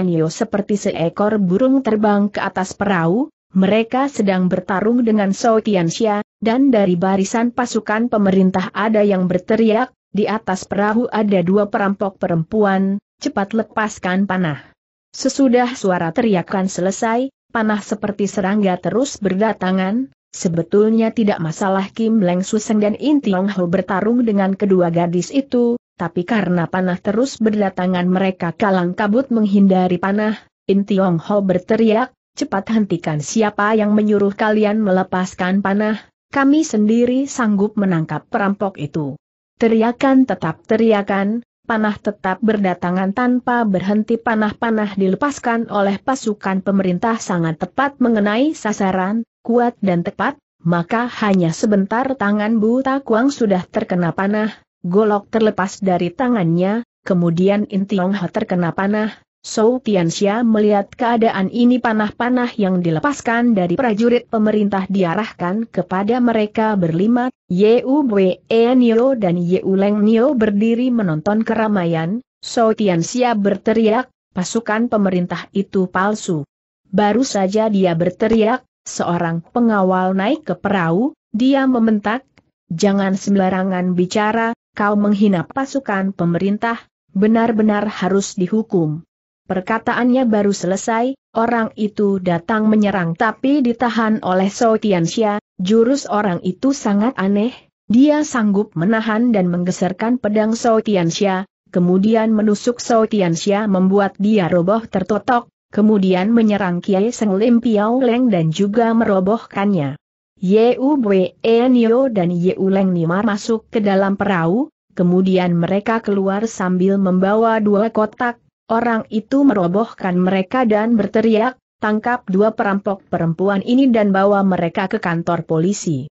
Nio seperti seekor burung terbang ke atas perahu, mereka sedang bertarung dengan So Tianxia, dan dari barisan pasukan pemerintah ada yang berteriak, di atas perahu ada dua perampok perempuan, cepat lepaskan panah. Sesudah suara teriakan selesai, panah seperti serangga terus berdatangan, Sebetulnya tidak masalah Kim Leng Suseng dan In Tiong Ho bertarung dengan kedua gadis itu, tapi karena panah terus berdatangan mereka kalang kabut menghindari panah, In Tiong Ho berteriak, cepat hentikan siapa yang menyuruh kalian melepaskan panah, kami sendiri sanggup menangkap perampok itu. Teriakan tetap teriakan, panah tetap berdatangan tanpa berhenti panah-panah dilepaskan oleh pasukan pemerintah sangat tepat mengenai sasaran, kuat dan tepat, maka hanya sebentar tangan buta kuang sudah terkena panah, golok terlepas dari tangannya, kemudian Intiong Ha terkena panah, Sou Tianxia melihat keadaan ini panah-panah yang dilepaskan dari prajurit pemerintah diarahkan kepada mereka berlima, Yeu Bwe e Nio dan Yeu Leng Nio berdiri menonton keramaian, Sou Tianxia berteriak, pasukan pemerintah itu palsu. Baru saja dia berteriak, seorang pengawal naik ke perahu, dia mementak. jangan sembarangan bicara, kau menghina pasukan pemerintah, benar-benar harus dihukum. Perkataannya baru selesai, orang itu datang menyerang tapi ditahan oleh So Tianxia, jurus orang itu sangat aneh, dia sanggup menahan dan menggeserkan pedang So Tianxia, kemudian menusuk So Tianxia membuat dia roboh tertotok, kemudian menyerang Kiai Seng Lim Piao Leng dan juga merobohkannya. Yeu Bwe Nio dan Yeu Leng Nimar masuk ke dalam perahu, kemudian mereka keluar sambil membawa dua kotak, orang itu merobohkan mereka dan berteriak, tangkap dua perampok perempuan ini dan bawa mereka ke kantor polisi.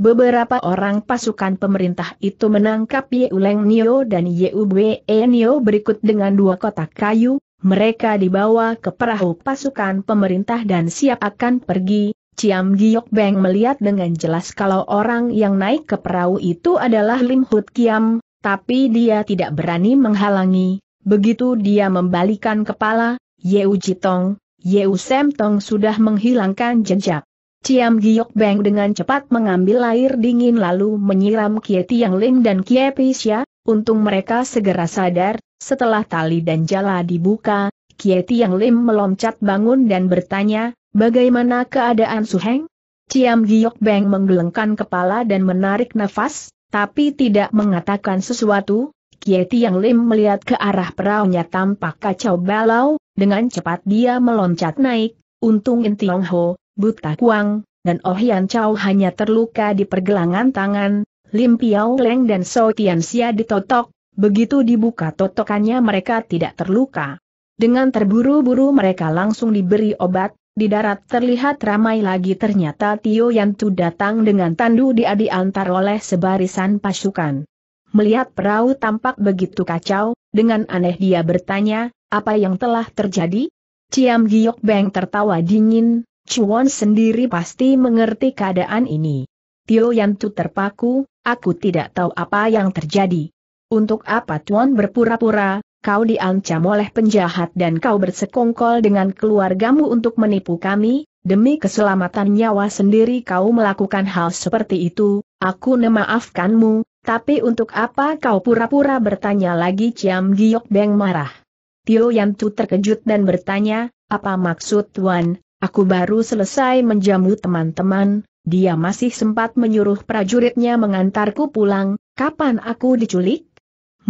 Beberapa orang pasukan pemerintah itu menangkap Ye Uleng Nio dan Ye Ubwe Nio berikut dengan dua kotak kayu, mereka dibawa ke perahu pasukan pemerintah dan siap akan pergi. Ciam Giok Beng melihat dengan jelas kalau orang yang naik ke perahu itu adalah Lim Hut Kiam, tapi dia tidak berani menghalangi. Begitu dia membalikan kepala, Yeu Jitong, Yeu Sem Tong sudah menghilangkan jejak. Ciam Giok Beng dengan cepat mengambil air dingin lalu menyiram Kieti Yang Lim dan Kie Pisya, untung mereka segera sadar, setelah tali dan jala dibuka, Kieti Yang Lim meloncat bangun dan bertanya, bagaimana keadaan Su Heng? Ciam Giok Beng menggelengkan kepala dan menarik nafas, tapi tidak mengatakan sesuatu. Kieti Yang Lim melihat ke arah peraunya tampak kacau balau, dengan cepat dia meloncat naik, untung In Tiong Ho, Buta Kuang, dan Oh Yan Chow hanya terluka di pergelangan tangan, Lim Piao Leng dan So Tian Xia ditotok, Begitu dibuka totokannya mereka tidak terluka. Dengan terburu-buru mereka langsung diberi obat, di darat terlihat ramai lagi ternyata Tio Yantu datang dengan tandu dia diantar oleh sebarisan pasukan. Melihat perahu tampak begitu kacau, dengan aneh dia bertanya, apa yang telah terjadi? Ciam Giok Beng tertawa dingin, Chuan sendiri pasti mengerti keadaan ini. Tio Yantu terpaku, aku tidak tahu apa yang terjadi. Untuk apa Tuan berpura-pura, kau diancam oleh penjahat dan kau bersekongkol dengan keluargamu untuk menipu kami, demi keselamatan nyawa sendiri kau melakukan hal seperti itu, aku nemaafkanmu, tapi untuk apa kau pura-pura bertanya lagi Ciam Giok Beng marah. Tio Yantu terkejut dan bertanya, apa maksud Tuan, aku baru selesai menjamu teman-teman, dia masih sempat menyuruh prajuritnya mengantarku pulang, kapan aku diculik?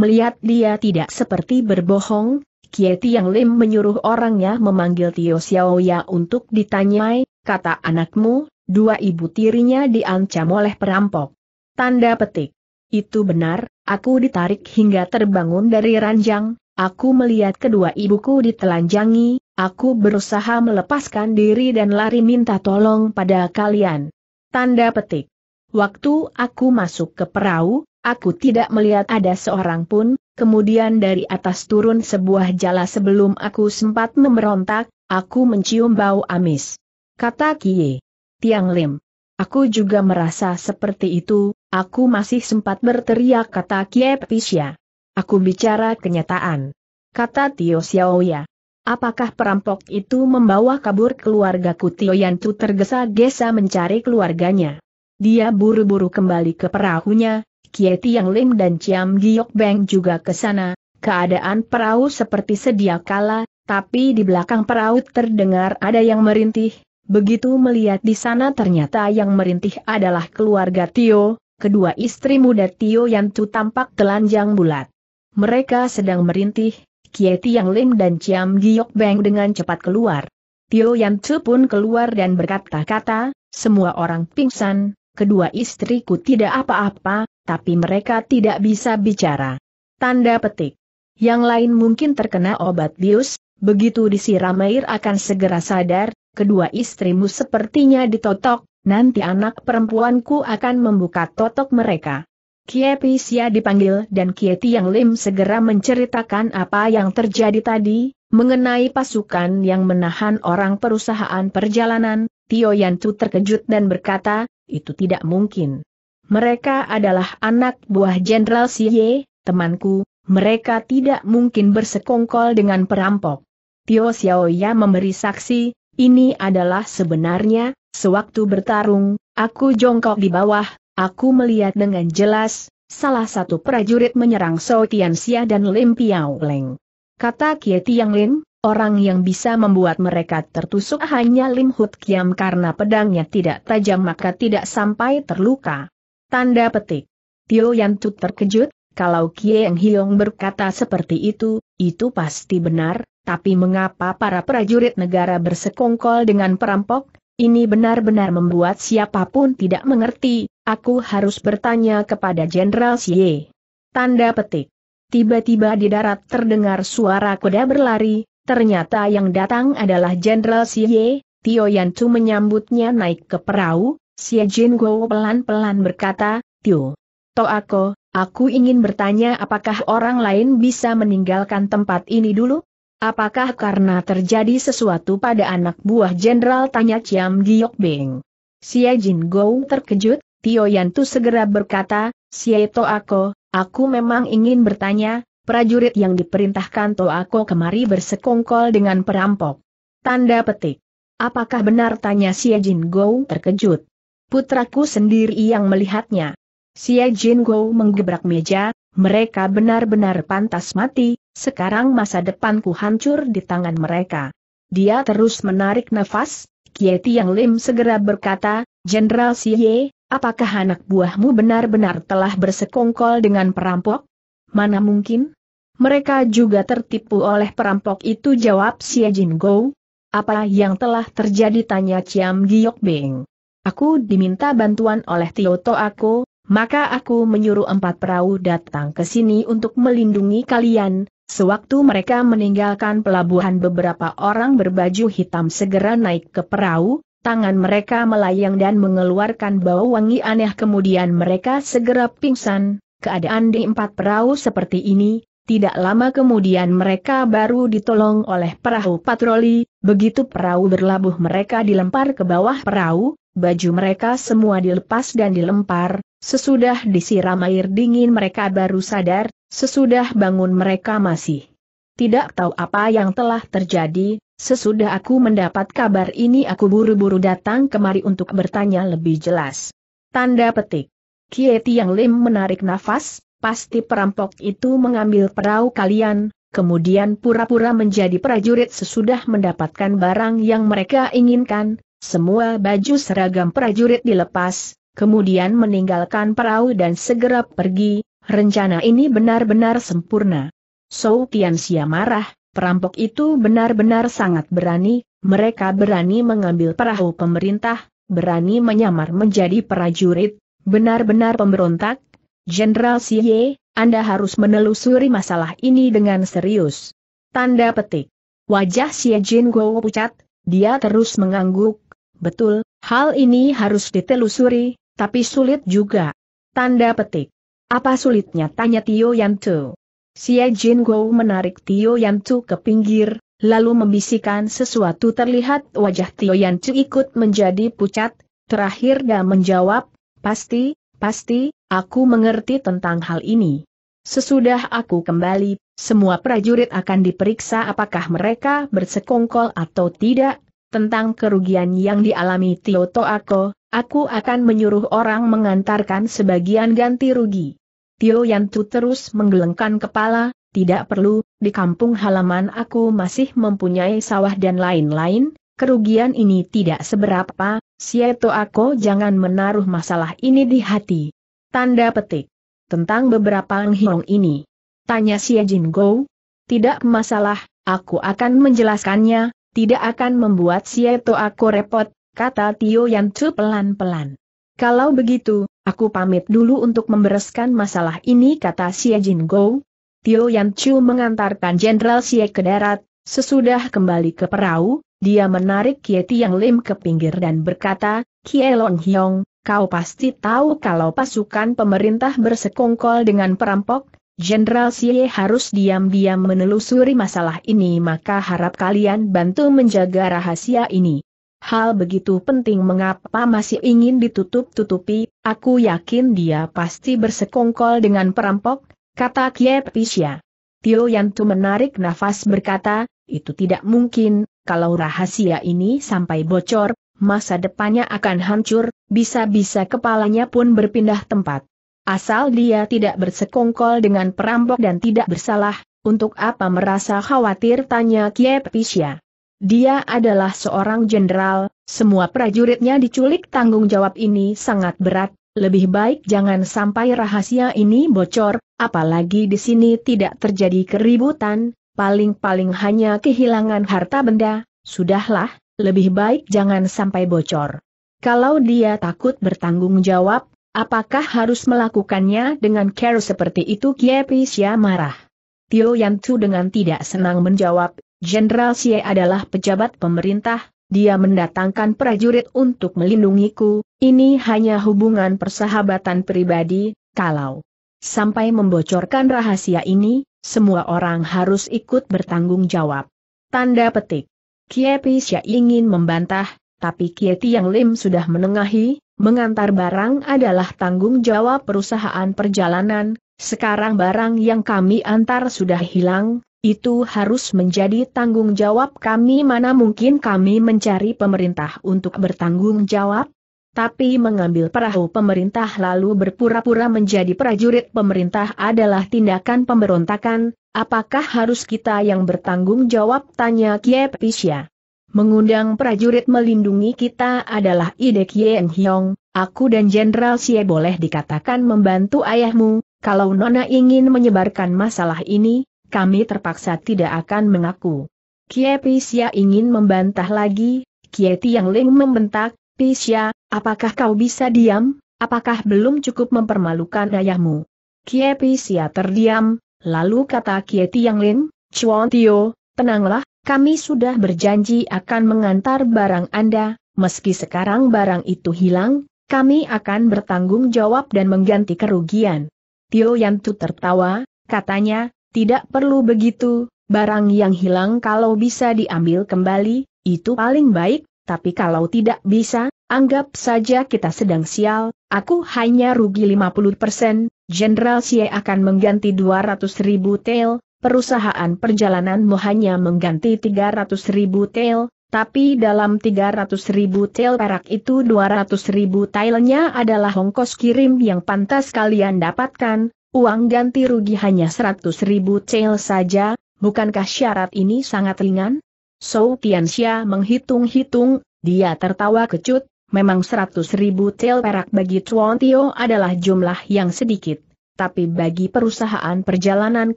Melihat dia tidak seperti berbohong, Kie Tiang Lim menyuruh orangnya memanggil Tio Xiaoya untuk ditanyai, kata anakmu, dua ibu tirinya diancam oleh perampok. Tanda petik. Itu benar, aku ditarik hingga terbangun dari ranjang, aku melihat kedua ibuku ditelanjangi, aku berusaha melepaskan diri dan lari minta tolong pada kalian. Tanda petik. Waktu aku masuk ke perahu, Aku tidak melihat ada seorang pun, kemudian dari atas turun sebuah jala sebelum aku sempat memberontak, aku mencium bau amis. Kata Kie. Tiang Lim. Aku juga merasa seperti itu, aku masih sempat berteriak kata Kie Pisya. Aku bicara kenyataan. Kata Tio Xiaoya. Apakah perampok itu membawa kabur keluarga Tio Yantu tergesa-gesa mencari keluarganya? Dia buru-buru kembali ke perahunya, Kie Tiang Lim dan Ciam Giok Beng juga ke sana, keadaan perahu seperti sedia kala, tapi di belakang perahu terdengar ada yang merintih, begitu melihat di sana ternyata yang merintih adalah keluarga Tio, kedua istri muda Tio yang tu tampak telanjang bulat. Mereka sedang merintih, Kie Tiang Lim dan Ciam Giok Beng dengan cepat keluar. Tio tu pun keluar dan berkata-kata, semua orang pingsan, kedua istriku tidak apa-apa, tapi mereka tidak bisa bicara. Tanda petik. Yang lain mungkin terkena obat bius, begitu disiram air akan segera sadar, kedua istrimu sepertinya ditotok, nanti anak perempuanku akan membuka totok mereka. Kiepi Pisia dipanggil dan Kie Tiang Lim segera menceritakan apa yang terjadi tadi, mengenai pasukan yang menahan orang perusahaan perjalanan, Tio Yantu terkejut dan berkata, itu tidak mungkin. Mereka adalah anak buah Jenderal Siye, temanku, mereka tidak mungkin bersekongkol dengan perampok. Tio Xiaoya memberi saksi, ini adalah sebenarnya, sewaktu bertarung, aku jongkok di bawah, aku melihat dengan jelas, salah satu prajurit menyerang Sou Tianxia dan Lim Piao Leng. Kata Kie Tiang Lim, orang yang bisa membuat mereka tertusuk hanya Lim Hut Kiam karena pedangnya tidak tajam maka tidak sampai terluka. Tanda petik. Tio Yan terkejut, kalau Kie Kieng Hiong berkata seperti itu, itu pasti benar, tapi mengapa para prajurit negara bersekongkol dengan perampok? Ini benar-benar membuat siapapun tidak mengerti, aku harus bertanya kepada Jenderal Xie. Tanda petik. Tiba-tiba di darat terdengar suara kuda berlari, ternyata yang datang adalah Jenderal Xie, Tio Yantu menyambutnya naik ke perahu, Si Jin Guo pelan-pelan berkata, Tio, to aku, aku ingin bertanya apakah orang lain bisa meninggalkan tempat ini dulu? Apakah karena terjadi sesuatu pada anak buah jenderal tanya Ciam Giok Beng? Si Jin Gou terkejut, Tio Yantu segera berkata, Si To aku, aku memang ingin bertanya, prajurit yang diperintahkan To aku kemari bersekongkol dengan perampok. Tanda petik. Apakah benar tanya Si Jin Gou terkejut? putraku sendiri yang melihatnya. Xie Jin Go menggebrak meja, mereka benar-benar pantas mati, sekarang masa depanku hancur di tangan mereka. Dia terus menarik nafas, Kie Tiang Lim segera berkata, Jenderal Xie, apakah anak buahmu benar-benar telah bersekongkol dengan perampok? Mana mungkin? Mereka juga tertipu oleh perampok itu jawab Xie Jin Go. Apa yang telah terjadi tanya Ciam Giok Beng. Aku diminta bantuan oleh Tio aku, maka aku menyuruh empat perahu datang ke sini untuk melindungi kalian. Sewaktu mereka meninggalkan pelabuhan beberapa orang berbaju hitam segera naik ke perahu, tangan mereka melayang dan mengeluarkan bau wangi aneh kemudian mereka segera pingsan. Keadaan di empat perahu seperti ini, tidak lama kemudian mereka baru ditolong oleh perahu patroli, begitu perahu berlabuh mereka dilempar ke bawah perahu, baju mereka semua dilepas dan dilempar, sesudah disiram air dingin mereka baru sadar, sesudah bangun mereka masih. Tidak tahu apa yang telah terjadi, sesudah aku mendapat kabar ini aku buru-buru datang kemari untuk bertanya lebih jelas. Tanda petik. Kie Tiang Lim menarik nafas, pasti perampok itu mengambil perahu kalian, kemudian pura-pura menjadi prajurit sesudah mendapatkan barang yang mereka inginkan, semua baju seragam prajurit dilepas, kemudian meninggalkan perahu dan segera pergi, rencana ini benar-benar sempurna. Sou Tianxia marah, perampok itu benar-benar sangat berani, mereka berani mengambil perahu pemerintah, berani menyamar menjadi prajurit, benar-benar pemberontak. Jenderal Xie, Anda harus menelusuri masalah ini dengan serius. Tanda petik. Wajah Xie Jin Guo pucat, dia terus mengangguk, Betul, hal ini harus ditelusuri, tapi sulit juga. Tanda petik. Apa sulitnya tanya Tio Yantu. Xie Jin Guo menarik Tio Yantu ke pinggir, lalu membisikkan sesuatu terlihat wajah Tio Yantu ikut menjadi pucat, terakhir dia menjawab, pasti, pasti, aku mengerti tentang hal ini. Sesudah aku kembali, semua prajurit akan diperiksa apakah mereka bersekongkol atau tidak, tentang kerugian yang dialami Tio Toako, aku akan menyuruh orang mengantarkan sebagian ganti rugi. Tio Yantu terus menggelengkan kepala, tidak perlu, di kampung halaman aku masih mempunyai sawah dan lain-lain, kerugian ini tidak seberapa, Sieto Ako jangan menaruh masalah ini di hati. Tanda petik. Tentang beberapa Nghiong ini. Tanya Sia Jin Go. Tidak masalah, aku akan menjelaskannya, tidak akan membuat Sieto aku repot, kata Tio Yan Chu pelan-pelan. Kalau begitu, aku pamit dulu untuk membereskan masalah ini kata Xie Jin Go. Tio Yan Chu mengantarkan Jenderal Xie ke darat, sesudah kembali ke perahu, dia menarik Kie Tiang Lim ke pinggir dan berkata, Kie Long Hiong, kau pasti tahu kalau pasukan pemerintah bersekongkol dengan perampok, Jenderal Xie harus diam-diam menelusuri masalah ini maka harap kalian bantu menjaga rahasia ini. Hal begitu penting mengapa masih ingin ditutup-tutupi, aku yakin dia pasti bersekongkol dengan perampok, kata Kie Pisya. Tio Yantu menarik nafas berkata, itu tidak mungkin, kalau rahasia ini sampai bocor, masa depannya akan hancur, bisa-bisa kepalanya pun berpindah tempat. Asal dia tidak bersekongkol dengan perampok dan tidak bersalah, untuk apa merasa khawatir tanya Kiep Pisya. Dia adalah seorang jenderal, semua prajuritnya diculik tanggung jawab ini sangat berat, lebih baik jangan sampai rahasia ini bocor, apalagi di sini tidak terjadi keributan, paling-paling hanya kehilangan harta benda, sudahlah, lebih baik jangan sampai bocor. Kalau dia takut bertanggung jawab, Apakah harus melakukannya dengan care seperti itu Kiepisya marah. Tio Yantu dengan tidak senang menjawab, Jenderal Xie adalah pejabat pemerintah, dia mendatangkan prajurit untuk melindungiku, ini hanya hubungan persahabatan pribadi, kalau sampai membocorkan rahasia ini, semua orang harus ikut bertanggung jawab. Tanda petik. Kiepisya ingin membantah, tapi Kieti yang Lim sudah menengahi, mengantar barang adalah tanggung jawab perusahaan perjalanan, sekarang barang yang kami antar sudah hilang, itu harus menjadi tanggung jawab kami mana mungkin kami mencari pemerintah untuk bertanggung jawab? Tapi mengambil perahu pemerintah lalu berpura-pura menjadi prajurit pemerintah adalah tindakan pemberontakan, apakah harus kita yang bertanggung jawab tanya Kie Pisya. Mengundang prajurit melindungi kita adalah ide Kien Hyong, aku dan Jenderal Xie boleh dikatakan membantu ayahmu, kalau Nona ingin menyebarkan masalah ini, kami terpaksa tidak akan mengaku. Kie Pisya ingin membantah lagi, Kie Tiang Ling membentak, Pisya, apakah kau bisa diam, apakah belum cukup mempermalukan ayahmu? Kie Pisya terdiam, lalu kata Kie Tiang Ling, Chuan Tio, tenanglah, kami sudah berjanji akan mengantar barang Anda, meski sekarang barang itu hilang, kami akan bertanggung jawab dan mengganti kerugian. Tio Yantu tertawa, katanya, tidak perlu begitu, barang yang hilang kalau bisa diambil kembali, itu paling baik, tapi kalau tidak bisa, anggap saja kita sedang sial, aku hanya rugi 50%, Jenderal Xie akan mengganti 200 ribu tel, perusahaan perjalananmu hanya mengganti 300 ribu tel, tapi dalam 300 ribu tel perak itu 200 ribu tailnya adalah Hongkos kirim yang pantas kalian dapatkan, uang ganti rugi hanya 100 ribu tel saja, bukankah syarat ini sangat ringan? So Tianxia menghitung-hitung, dia tertawa kecut, memang 100 ribu tel perak bagi Chuan Tio adalah jumlah yang sedikit tapi bagi perusahaan perjalanan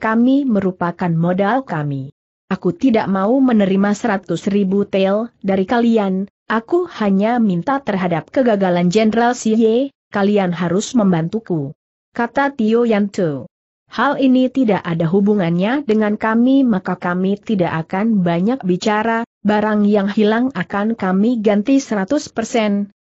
kami merupakan modal kami. Aku tidak mau menerima 100 ribu tel dari kalian, aku hanya minta terhadap kegagalan Jenderal Ye, kalian harus membantuku. Kata Tio Yanto. Hal ini tidak ada hubungannya dengan kami maka kami tidak akan banyak bicara, barang yang hilang akan kami ganti 100%,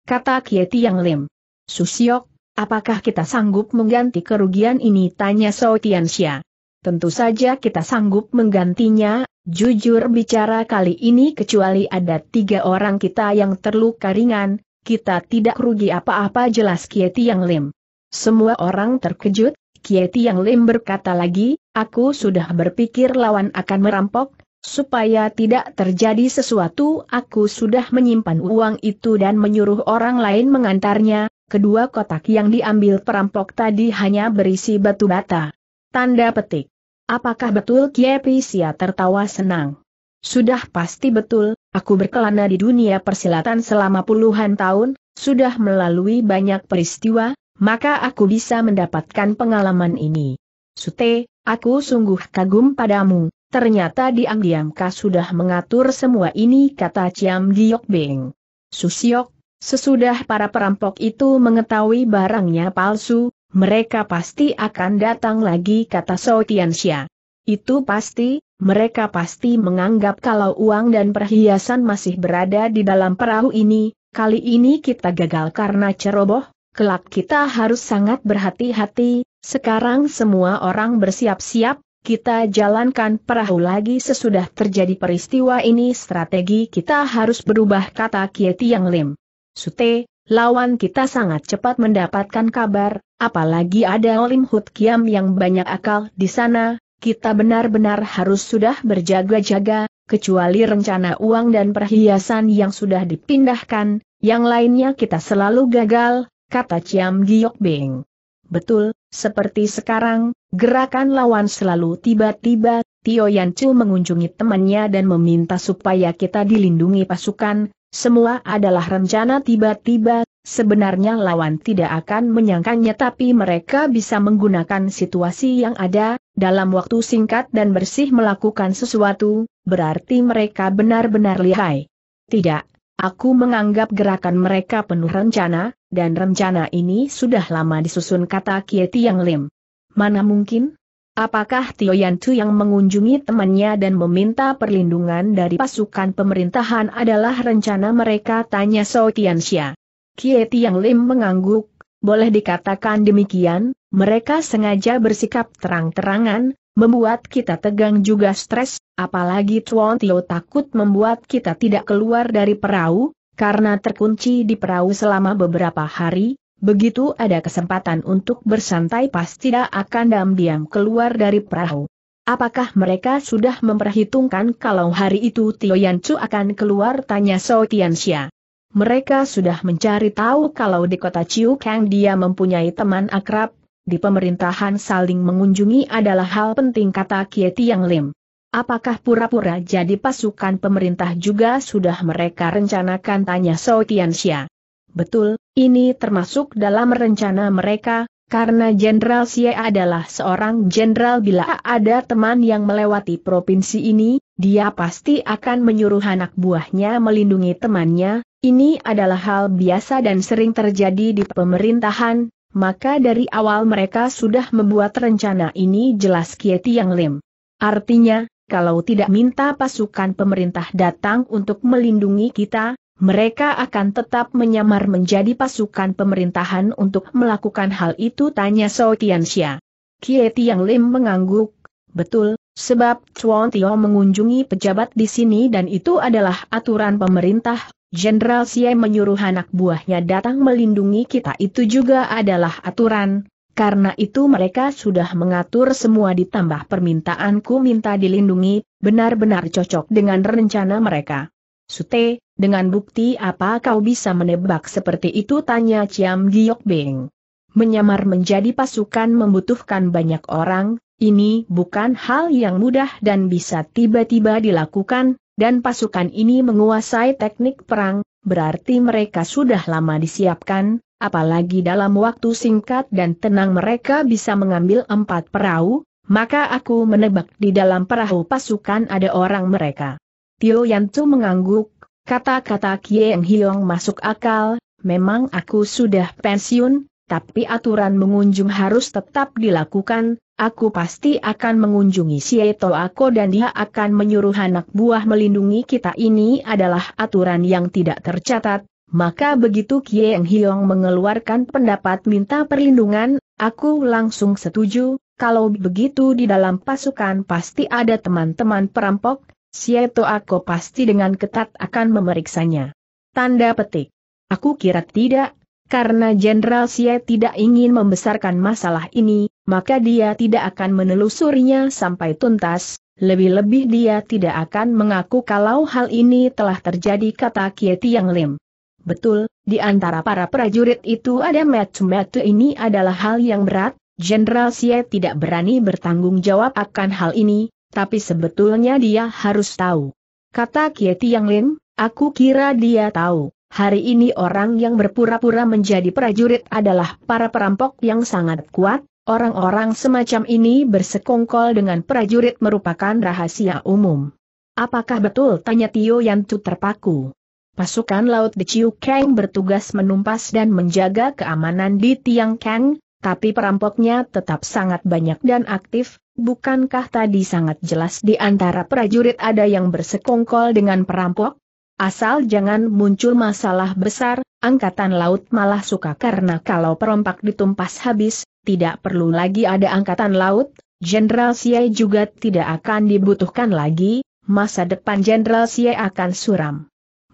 kata Kieti Yang Lim. Susiok, Apakah kita sanggup mengganti kerugian ini? Tanya So Tianxia. Tentu saja kita sanggup menggantinya, jujur bicara kali ini kecuali ada tiga orang kita yang terluka ringan, kita tidak rugi apa-apa jelas Kieti Yang Lim. Semua orang terkejut, Kieti Yang Lim berkata lagi, aku sudah berpikir lawan akan merampok, supaya tidak terjadi sesuatu aku sudah menyimpan uang itu dan menyuruh orang lain mengantarnya, kedua kotak yang diambil perampok tadi hanya berisi batu bata. Tanda petik. Apakah betul Kiepisia tertawa senang? Sudah pasti betul, aku berkelana di dunia persilatan selama puluhan tahun, sudah melalui banyak peristiwa, maka aku bisa mendapatkan pengalaman ini. Sute, aku sungguh kagum padamu, ternyata diam-diam kau sudah mengatur semua ini kata Ciam Giyok Beng. Susiok, Sesudah para perampok itu mengetahui barangnya palsu, mereka pasti akan datang lagi kata So Tianxia. Itu pasti, mereka pasti menganggap kalau uang dan perhiasan masih berada di dalam perahu ini, kali ini kita gagal karena ceroboh, kelak kita harus sangat berhati-hati, sekarang semua orang bersiap-siap, kita jalankan perahu lagi sesudah terjadi peristiwa ini strategi kita harus berubah kata Kieti Yang Lim. Sute, lawan kita sangat cepat mendapatkan kabar, apalagi ada Olim Hut Kiam yang banyak akal di sana, kita benar-benar harus sudah berjaga-jaga, kecuali rencana uang dan perhiasan yang sudah dipindahkan, yang lainnya kita selalu gagal, kata Ciam Giok Beng. Betul, seperti sekarang, gerakan lawan selalu tiba-tiba, Tio Yancu mengunjungi temannya dan meminta supaya kita dilindungi pasukan, semua adalah rencana tiba-tiba, sebenarnya lawan tidak akan menyangkanya tapi mereka bisa menggunakan situasi yang ada, dalam waktu singkat dan bersih melakukan sesuatu, berarti mereka benar-benar lihai. Tidak, aku menganggap gerakan mereka penuh rencana, dan rencana ini sudah lama disusun kata Kieti Yang Lim. Mana mungkin? Apakah Tio Yantu yang mengunjungi temannya dan meminta perlindungan dari pasukan pemerintahan adalah rencana mereka? Tanya So Tianxia. Kie Tiang Lim mengangguk, boleh dikatakan demikian, mereka sengaja bersikap terang-terangan, membuat kita tegang juga stres, apalagi Tuan Tio takut membuat kita tidak keluar dari perahu, karena terkunci di perahu selama beberapa hari, Begitu ada kesempatan untuk bersantai pasti tidak akan diam-diam keluar dari perahu. Apakah mereka sudah memperhitungkan kalau hari itu Tio Chu akan keluar tanya So Xia. Mereka sudah mencari tahu kalau di kota Chiu Kang dia mempunyai teman akrab, di pemerintahan saling mengunjungi adalah hal penting kata Kie Yang Lim. Apakah pura-pura jadi pasukan pemerintah juga sudah mereka rencanakan tanya So Xia. Betul, ini termasuk dalam rencana mereka, karena Jenderal Xie adalah seorang jenderal bila ada teman yang melewati provinsi ini, dia pasti akan menyuruh anak buahnya melindungi temannya, ini adalah hal biasa dan sering terjadi di pemerintahan, maka dari awal mereka sudah membuat rencana ini jelas Kieti Yang Lim. Artinya, kalau tidak minta pasukan pemerintah datang untuk melindungi kita, mereka akan tetap menyamar menjadi pasukan pemerintahan untuk melakukan hal itu tanya Sao Tianxia. Kie Tiang Lim mengangguk, betul, sebab Chuan Tio mengunjungi pejabat di sini dan itu adalah aturan pemerintah, Jenderal Xie menyuruh anak buahnya datang melindungi kita itu juga adalah aturan, karena itu mereka sudah mengatur semua ditambah permintaanku minta dilindungi, benar-benar cocok dengan rencana mereka. Sute, dengan bukti apa kau bisa menebak seperti itu tanya Ciam Giok Beng. Menyamar menjadi pasukan membutuhkan banyak orang, ini bukan hal yang mudah dan bisa tiba-tiba dilakukan, dan pasukan ini menguasai teknik perang, berarti mereka sudah lama disiapkan, apalagi dalam waktu singkat dan tenang mereka bisa mengambil empat perahu, maka aku menebak di dalam perahu pasukan ada orang mereka. Tio Yantu mengangguk, Kata-kata Kieng Hiong masuk akal, memang aku sudah pensiun, tapi aturan mengunjung harus tetap dilakukan, aku pasti akan mengunjungi Sieto Ako dan dia akan menyuruh anak buah melindungi kita ini adalah aturan yang tidak tercatat, maka begitu Kieng Hiong mengeluarkan pendapat minta perlindungan, aku langsung setuju, kalau begitu di dalam pasukan pasti ada teman-teman perampok, Sieto aku pasti dengan ketat akan memeriksanya. Tanda petik. Aku kira tidak, karena Jenderal Xie tidak ingin membesarkan masalah ini, maka dia tidak akan menelusurinya sampai tuntas, lebih-lebih dia tidak akan mengaku kalau hal ini telah terjadi kata Kieti Yang Lim. Betul, di antara para prajurit itu ada metu-metu ini adalah hal yang berat, Jenderal Xie tidak berani bertanggung jawab akan hal ini, tapi sebetulnya dia harus tahu. Kata Kie Tiang Lin, aku kira dia tahu. Hari ini orang yang berpura-pura menjadi prajurit adalah para perampok yang sangat kuat, orang-orang semacam ini bersekongkol dengan prajurit merupakan rahasia umum. Apakah betul? tanya Tio Yantu terpaku. Pasukan Laut di Chiu Kang bertugas menumpas dan menjaga keamanan di Tiang Kang, tapi perampoknya tetap sangat banyak dan aktif, Bukankah tadi sangat jelas di antara prajurit ada yang bersekongkol dengan perampok? Asal jangan muncul masalah besar, angkatan laut malah suka karena kalau perompak ditumpas habis, tidak perlu lagi ada angkatan laut, Jenderal Xie juga tidak akan dibutuhkan lagi, masa depan Jenderal Xie akan suram.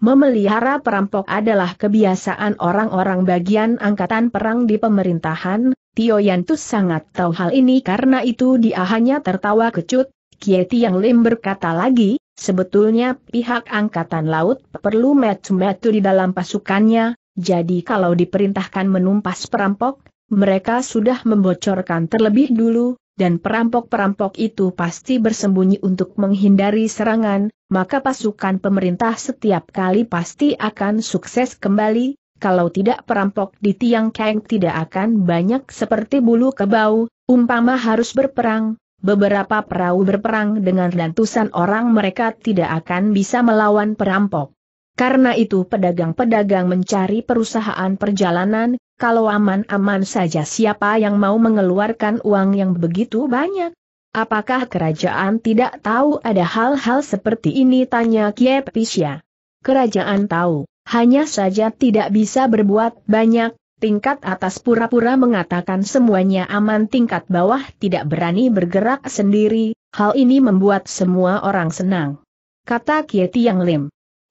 Memelihara perampok adalah kebiasaan orang-orang bagian angkatan perang di pemerintahan, Tio Yantus sangat tahu hal ini karena itu dia hanya tertawa kecut, Kieti Yang Lim berkata lagi, sebetulnya pihak Angkatan Laut perlu metu-metu di dalam pasukannya, jadi kalau diperintahkan menumpas perampok, mereka sudah membocorkan terlebih dulu, dan perampok-perampok itu pasti bersembunyi untuk menghindari serangan, maka pasukan pemerintah setiap kali pasti akan sukses kembali, kalau tidak perampok di tiang keng tidak akan banyak seperti bulu kebau, umpama harus berperang, beberapa perahu berperang dengan ratusan orang mereka tidak akan bisa melawan perampok. Karena itu pedagang-pedagang mencari perusahaan perjalanan, kalau aman-aman saja siapa yang mau mengeluarkan uang yang begitu banyak? Apakah kerajaan tidak tahu ada hal-hal seperti ini tanya Kiepisya? Kerajaan tahu hanya saja tidak bisa berbuat banyak, tingkat atas pura-pura mengatakan semuanya aman tingkat bawah tidak berani bergerak sendiri, hal ini membuat semua orang senang. Kata Kieti Yang Lim.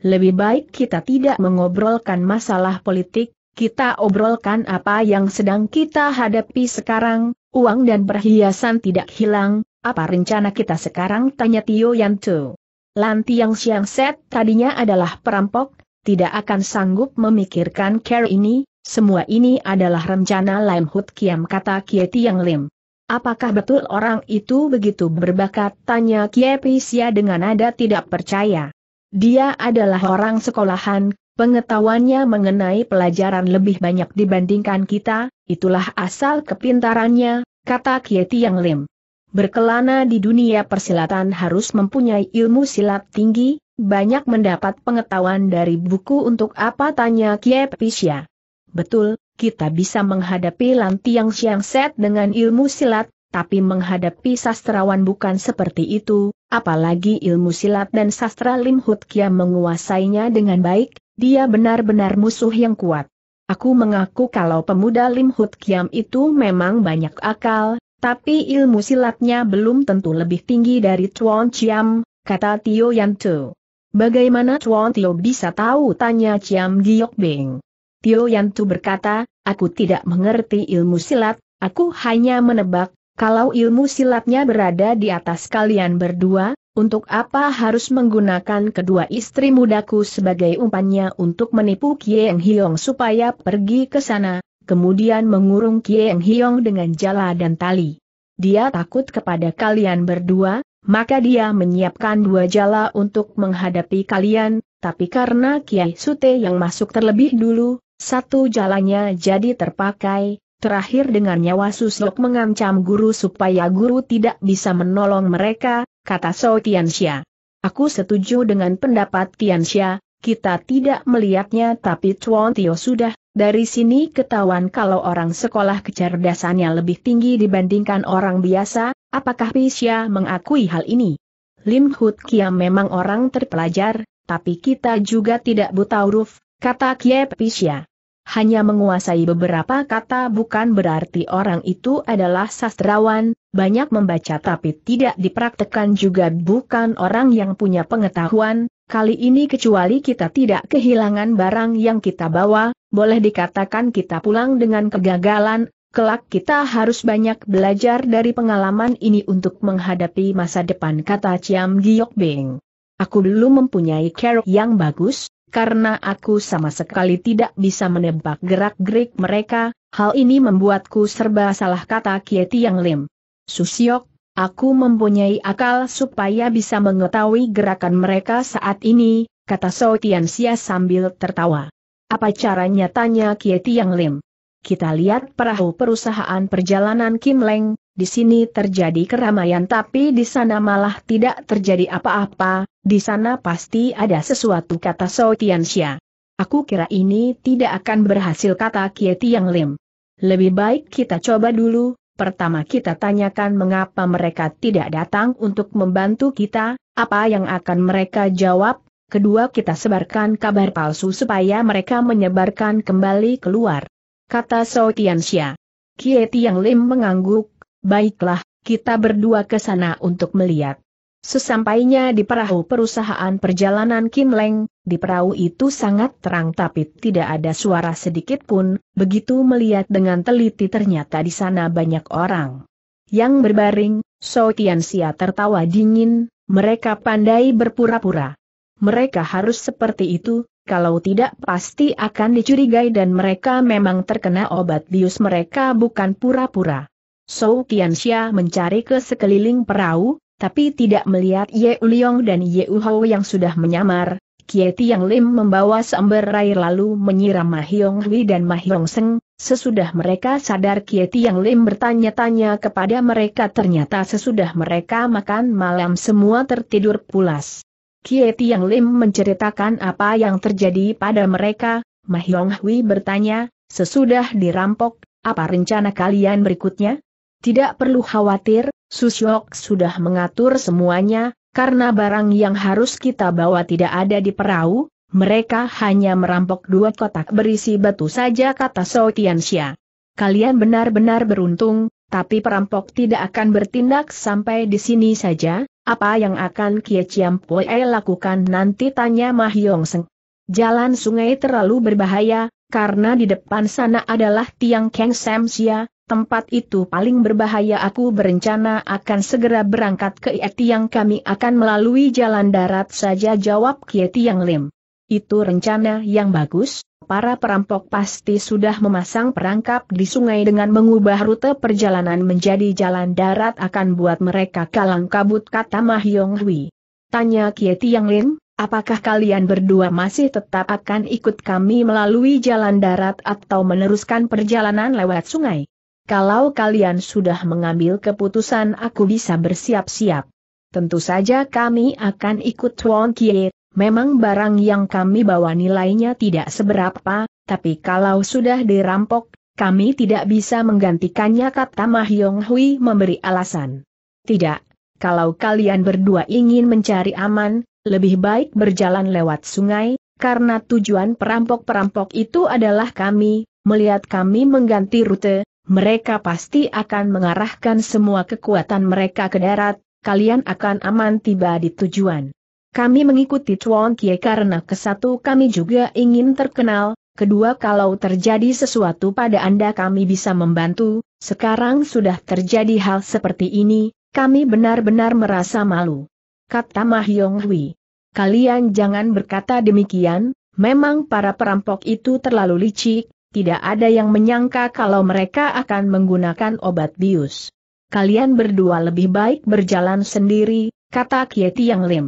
Lebih baik kita tidak mengobrolkan masalah politik, kita obrolkan apa yang sedang kita hadapi sekarang, uang dan perhiasan tidak hilang, apa rencana kita sekarang tanya Tio Yantu. Lanti Yang Siang Set tadinya adalah perampok, tidak akan sanggup memikirkan care ini, semua ini adalah rencana Lam Hut Kiam kata Kie Tiang Lim. Apakah betul orang itu begitu berbakat? Tanya Kie Pisia dengan nada tidak percaya. Dia adalah orang sekolahan, pengetahuannya mengenai pelajaran lebih banyak dibandingkan kita, itulah asal kepintarannya, kata Kie Tiang Lim. Berkelana di dunia persilatan harus mempunyai ilmu silat tinggi, banyak mendapat pengetahuan dari buku untuk apa tanya Kie Pisya. Betul, kita bisa menghadapi Lantiang Siang Set dengan ilmu silat, tapi menghadapi sastrawan bukan seperti itu, apalagi ilmu silat dan sastra Lim Hut Kia menguasainya dengan baik, dia benar-benar musuh yang kuat. Aku mengaku kalau pemuda Lim Hut Kiam itu memang banyak akal, tapi ilmu silatnya belum tentu lebih tinggi dari Chuan Chiam, kata Tio Yan Tu. Bagaimana Chuan Tio bisa tahu tanya Chiam Giok Beng. Tio Yan Tu berkata, aku tidak mengerti ilmu silat, aku hanya menebak, kalau ilmu silatnya berada di atas kalian berdua, untuk apa harus menggunakan kedua istri mudaku sebagai umpannya untuk menipu Kieng Hiong supaya pergi ke sana, kemudian mengurung Kieng Hiong dengan jala dan tali. Dia takut kepada kalian berdua, maka dia menyiapkan dua jala untuk menghadapi kalian, tapi karena Kiai Sute yang masuk terlebih dulu, satu jalannya jadi terpakai, Terakhir dengan nyawa Suslok mengancam guru supaya guru tidak bisa menolong mereka, kata So Tianxia. Aku setuju dengan pendapat Tianxia, kita tidak melihatnya tapi Chuan Tio sudah dari sini ketahuan kalau orang sekolah kecerdasannya lebih tinggi dibandingkan orang biasa, apakah Pisya mengakui hal ini? Lim Hut Kiam memang orang terpelajar, tapi kita juga tidak buta huruf, kata Kie Pisya. Hanya menguasai beberapa kata bukan berarti orang itu adalah sastrawan, banyak membaca tapi tidak dipraktekkan juga bukan orang yang punya pengetahuan, Kali ini kecuali kita tidak kehilangan barang yang kita bawa, boleh dikatakan kita pulang dengan kegagalan, kelak kita harus banyak belajar dari pengalaman ini untuk menghadapi masa depan kata Ciam Giok Beng. Aku belum mempunyai care yang bagus, karena aku sama sekali tidak bisa menebak gerak-gerik mereka, hal ini membuatku serba salah kata Kieti Yang Lim. Susiok, Aku mempunyai akal supaya bisa mengetahui gerakan mereka saat ini, kata So Tian Xia sambil tertawa. Apa caranya tanya Kie Tiang Lim? Kita lihat perahu perusahaan perjalanan Kim Leng, di sini terjadi keramaian tapi di sana malah tidak terjadi apa-apa, di sana pasti ada sesuatu kata So Tian Xia. Aku kira ini tidak akan berhasil kata Kie Tiang Lim. Lebih baik kita coba dulu, Pertama kita tanyakan mengapa mereka tidak datang untuk membantu kita, apa yang akan mereka jawab, kedua kita sebarkan kabar palsu supaya mereka menyebarkan kembali keluar. Kata So Tianxia. Kie Tiang Lim mengangguk, baiklah, kita berdua ke sana untuk melihat. Sesampainya di perahu perusahaan perjalanan Kim Leng, di perahu itu sangat terang tapi tidak ada suara sedikit pun, begitu melihat dengan teliti ternyata di sana banyak orang. Yang berbaring, Sotian Tianxia tertawa dingin, mereka pandai berpura-pura. Mereka harus seperti itu, kalau tidak pasti akan dicurigai dan mereka memang terkena obat bius mereka bukan pura-pura. Sotian Tianxia mencari ke sekeliling perahu, tapi tidak melihat Ye Uliong dan Ye Uho yang sudah menyamar, Kie Tiang Lim membawa sember air lalu menyiram Mahyong Hui dan Mahyong Seng, sesudah mereka sadar Kie Tiang Lim bertanya-tanya kepada mereka ternyata sesudah mereka makan malam semua tertidur pulas. Kie Tiang Lim menceritakan apa yang terjadi pada mereka, Mahyong Hui bertanya, sesudah dirampok, apa rencana kalian berikutnya? Tidak perlu khawatir, Susyok sudah mengatur semuanya, karena barang yang harus kita bawa tidak ada di perahu, mereka hanya merampok dua kotak berisi batu saja kata So Tianxia. Kalian benar-benar beruntung, tapi perampok tidak akan bertindak sampai di sini saja, apa yang akan Kie Chiam Pue lakukan nanti tanya Mah Yong Seng. Jalan sungai terlalu berbahaya, karena di depan sana adalah tiang Keng Sam Xia, Tempat itu paling berbahaya aku berencana akan segera berangkat ke Yeti yang kami akan melalui jalan darat saja jawab yang Lim. Itu rencana yang bagus, para perampok pasti sudah memasang perangkap di sungai dengan mengubah rute perjalanan menjadi jalan darat akan buat mereka kalang kabut kata Mah Yong Hui. Tanya Kietiang Lim, Apakah kalian berdua masih tetap akan ikut kami melalui jalan darat atau meneruskan perjalanan lewat sungai? Kalau kalian sudah mengambil keputusan aku bisa bersiap-siap. Tentu saja kami akan ikut Wong Kie, memang barang yang kami bawa nilainya tidak seberapa, tapi kalau sudah dirampok, kami tidak bisa menggantikannya kata Mahyong Hui memberi alasan. Tidak, kalau kalian berdua ingin mencari aman, lebih baik berjalan lewat sungai, karena tujuan perampok-perampok itu adalah kami, melihat kami mengganti rute, mereka pasti akan mengarahkan semua kekuatan mereka ke darat, kalian akan aman tiba di tujuan. Kami mengikuti Chuan Kie karena kesatu kami juga ingin terkenal, kedua kalau terjadi sesuatu pada Anda kami bisa membantu, sekarang sudah terjadi hal seperti ini, kami benar-benar merasa malu. Kata Mah Yong Hui. Kalian jangan berkata demikian, memang para perampok itu terlalu licik, tidak ada yang menyangka kalau mereka akan menggunakan obat bius. Kalian berdua lebih baik berjalan sendiri, kata Kie Yang Lim.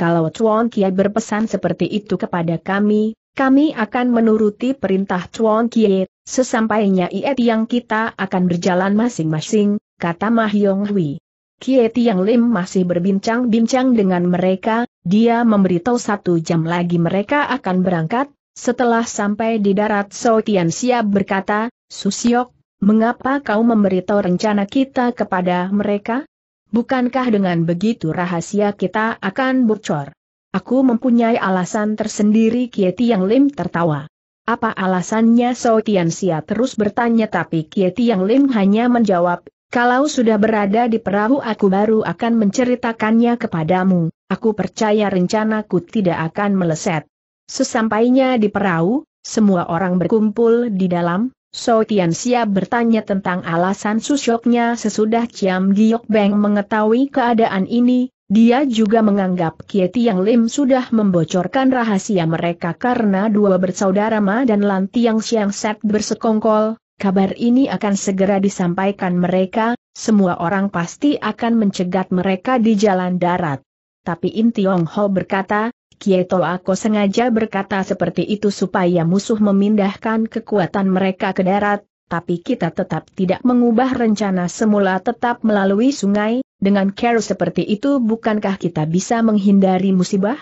Kalau Chuan Kie berpesan seperti itu kepada kami, kami akan menuruti perintah Chuan Kie, sesampainya Ie Yang kita akan berjalan masing-masing, kata Mah Yong Hui. Kie Tiang Lim masih berbincang-bincang dengan mereka, dia memberitahu satu jam lagi mereka akan berangkat, setelah sampai di darat So Tian siap berkata, Susiok, mengapa kau memberitahu rencana kita kepada mereka? Bukankah dengan begitu rahasia kita akan bocor? Aku mempunyai alasan tersendiri Kieti Yang Lim tertawa. Apa alasannya So Tian Sia terus bertanya tapi Kieti Yang Lim hanya menjawab, kalau sudah berada di perahu aku baru akan menceritakannya kepadamu, aku percaya rencanaku tidak akan meleset. Sesampainya di perahu, semua orang berkumpul di dalam, So Tian Xia bertanya tentang alasan susyoknya sesudah Chiam Giok Beng mengetahui keadaan ini, dia juga menganggap Kieti Yang Lim sudah membocorkan rahasia mereka karena dua bersaudara Ma dan Lan Tiang Siang Set bersekongkol, kabar ini akan segera disampaikan mereka, semua orang pasti akan mencegat mereka di jalan darat. Tapi In Tiong Ho berkata, Kieto aku sengaja berkata seperti itu supaya musuh memindahkan kekuatan mereka ke darat, tapi kita tetap tidak mengubah rencana semula tetap melalui sungai, dengan care seperti itu bukankah kita bisa menghindari musibah?